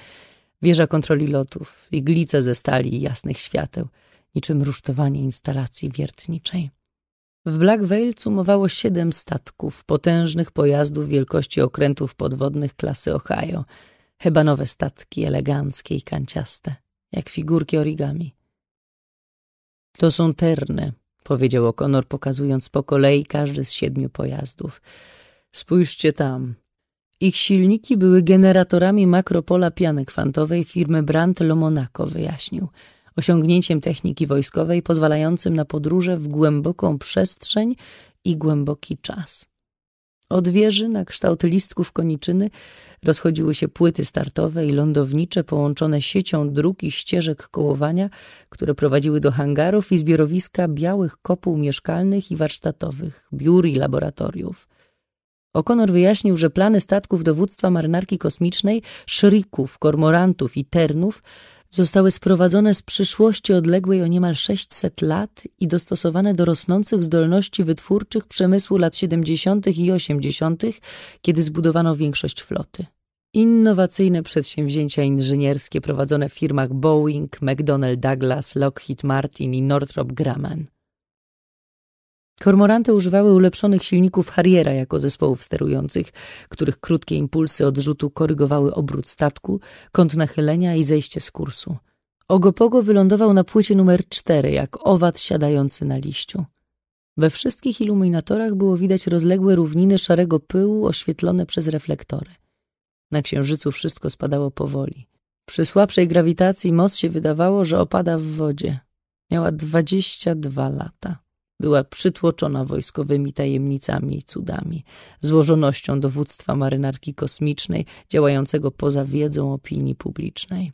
wieża kontroli lotów, iglice ze stali i jasnych świateł, niczym rusztowanie instalacji wiertniczej. W Black Veil cumowało siedem statków, potężnych pojazdów wielkości okrętów podwodnych klasy Ohio, hebanowe statki, eleganckie i kanciaste jak figurki origami. To są terne, powiedział O'Connor, pokazując po kolei każdy z siedmiu pojazdów. Spójrzcie tam. Ich silniki były generatorami makropola piany kwantowej firmy Brandt Lomonaco, wyjaśnił, osiągnięciem techniki wojskowej pozwalającym na podróże w głęboką przestrzeń i głęboki czas. Od wieży na kształt listków koniczyny rozchodziły się płyty startowe i lądownicze połączone siecią dróg i ścieżek kołowania, które prowadziły do hangarów i zbiorowiska białych kopuł mieszkalnych i warsztatowych, biur i laboratoriów. O'Connor wyjaśnił, że plany statków dowództwa marynarki kosmicznej, szrików, kormorantów i ternów zostały sprowadzone z przyszłości odległej o niemal 600 lat i dostosowane do rosnących zdolności wytwórczych przemysłu lat 70. i 80., kiedy zbudowano większość floty. Innowacyjne przedsięwzięcia inżynierskie prowadzone w firmach Boeing, McDonnell Douglas, Lockheed Martin i Northrop Grumman. Kormoranty używały ulepszonych silników Harriera jako zespołów sterujących, których krótkie impulsy odrzutu korygowały obrót statku, kąt nachylenia i zejście z kursu. Ogopogo wylądował na płycie numer cztery, jak owad siadający na liściu. We wszystkich iluminatorach było widać rozległe równiny szarego pyłu oświetlone przez reflektory. Na księżycu wszystko spadało powoli. Przy słabszej grawitacji moc się wydawało, że opada w wodzie. Miała dwadzieścia dwa lata. Była przytłoczona wojskowymi tajemnicami i cudami, złożonością dowództwa marynarki kosmicznej, działającego poza wiedzą opinii publicznej.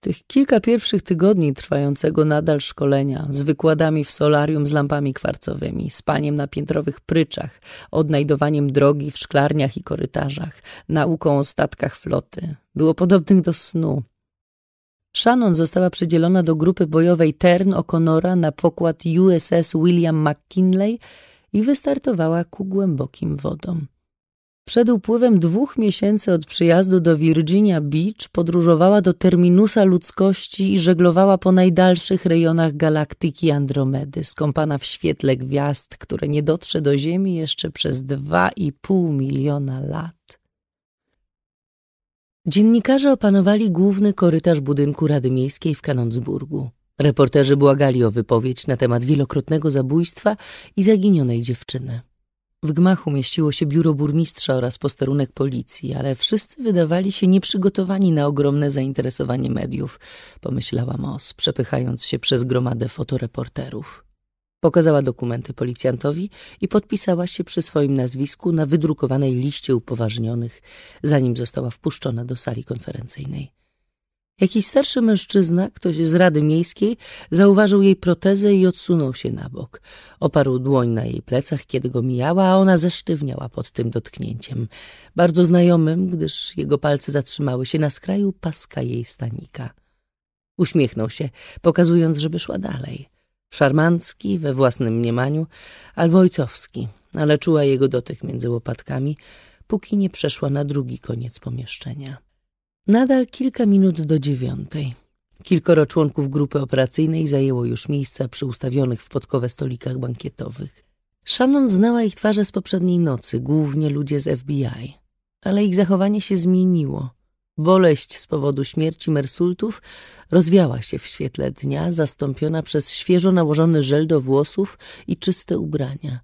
Tych kilka pierwszych tygodni trwającego nadal szkolenia, z wykładami w solarium z lampami kwarcowymi, spaniem na piętrowych pryczach, odnajdowaniem drogi w szklarniach i korytarzach, nauką o statkach floty, było podobnych do snu. Shannon została przydzielona do grupy bojowej Tern O'Connora na pokład USS William McKinley i wystartowała ku głębokim wodom. Przed upływem dwóch miesięcy od przyjazdu do Virginia Beach podróżowała do terminusa ludzkości i żeglowała po najdalszych rejonach galaktyki Andromedy, skąpana w świetle gwiazd, które nie dotrze do Ziemi jeszcze przez dwa i pół miliona lat. Dziennikarze opanowali główny korytarz budynku Rady Miejskiej w Kanonsburgu. Reporterzy błagali o wypowiedź na temat wielokrotnego zabójstwa i zaginionej dziewczyny. W gmachu mieściło się biuro burmistrza oraz posterunek policji, ale wszyscy wydawali się nieprzygotowani na ogromne zainteresowanie mediów, pomyślała Moss, przepychając się przez gromadę fotoreporterów. Pokazała dokumenty policjantowi i podpisała się przy swoim nazwisku na wydrukowanej liście upoważnionych, zanim została wpuszczona do sali konferencyjnej. Jakiś starszy mężczyzna, ktoś z Rady Miejskiej, zauważył jej protezę i odsunął się na bok. Oparł dłoń na jej plecach, kiedy go mijała, a ona zesztywniała pod tym dotknięciem. Bardzo znajomym, gdyż jego palce zatrzymały się na skraju paska jej stanika. Uśmiechnął się, pokazując, żeby szła dalej. Szarmancki we własnym mniemaniu albo ojcowski, ale czuła jego dotyk między łopatkami, póki nie przeszła na drugi koniec pomieszczenia. Nadal kilka minut do dziewiątej. Kilkoro członków grupy operacyjnej zajęło już miejsca przy ustawionych w podkowe stolikach bankietowych. Shannon znała ich twarze z poprzedniej nocy, głównie ludzie z FBI, ale ich zachowanie się zmieniło. Boleść z powodu śmierci Mersultów rozwiała się w świetle dnia, zastąpiona przez świeżo nałożony żel do włosów i czyste ubrania.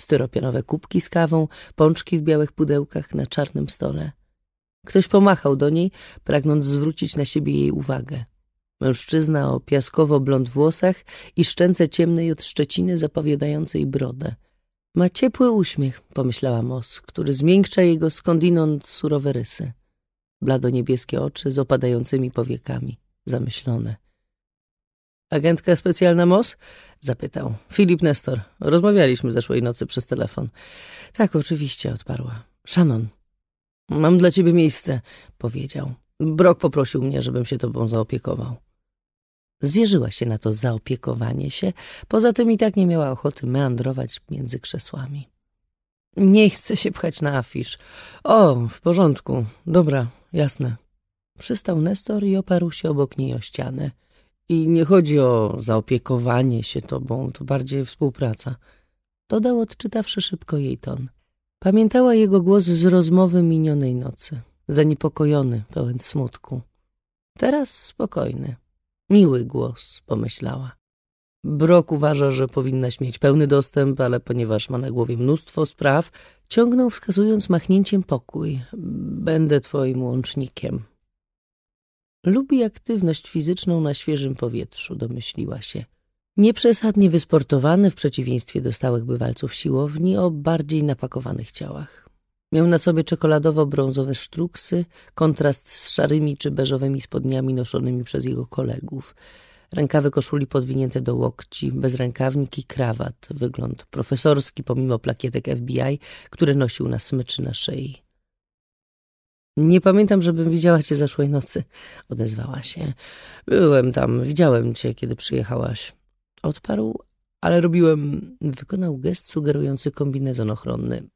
Styropianowe kubki z kawą, pączki w białych pudełkach na czarnym stole. Ktoś pomachał do niej, pragnąc zwrócić na siebie jej uwagę. Mężczyzna o piaskowo-blond włosach i szczęce ciemnej od szczeciny zapowiadającej brodę. Ma ciepły uśmiech, pomyślała Mos, który zmiękcza jego skądinąd surowe rysy blado-niebieskie oczy z opadającymi powiekami, zamyślone. Agentka specjalna MOS? Zapytał. Filip Nestor. Rozmawialiśmy zeszłej nocy przez telefon. Tak, oczywiście, odparła. Shannon, mam dla ciebie miejsce, powiedział. Brok poprosił mnie, żebym się tobą zaopiekował. Zjeżyła się na to zaopiekowanie się, poza tym i tak nie miała ochoty meandrować między krzesłami. Nie chcę się pchać na afisz. O, w porządku, dobra, jasne. Przystał Nestor i oparł się obok niej o ścianę. I nie chodzi o zaopiekowanie się tobą, to bardziej współpraca. Dodał, odczytawszy szybko jej ton. Pamiętała jego głos z rozmowy minionej nocy. Zaniepokojony, pełen smutku. Teraz spokojny. Miły głos, pomyślała. Brok uważa, że powinnaś mieć pełny dostęp, ale ponieważ ma na głowie mnóstwo spraw, ciągnął wskazując machnięciem pokój. Będę twoim łącznikiem. Lubi aktywność fizyczną na świeżym powietrzu, domyśliła się. Nieprzesadnie wysportowany, w przeciwieństwie do stałych bywalców siłowni, o bardziej napakowanych ciałach. Miał na sobie czekoladowo-brązowe sztruksy, kontrast z szarymi czy beżowymi spodniami noszonymi przez jego kolegów – Rękawy koszuli podwinięte do łokci, bezrękawnik i krawat. Wygląd profesorski pomimo plakietek FBI, które nosił na smyczy na szyi. Nie pamiętam, żebym widziała cię zeszłej nocy, odezwała się. Byłem tam, widziałem cię, kiedy przyjechałaś. Odparł, ale robiłem... Wykonał gest sugerujący kombinezon ochronny.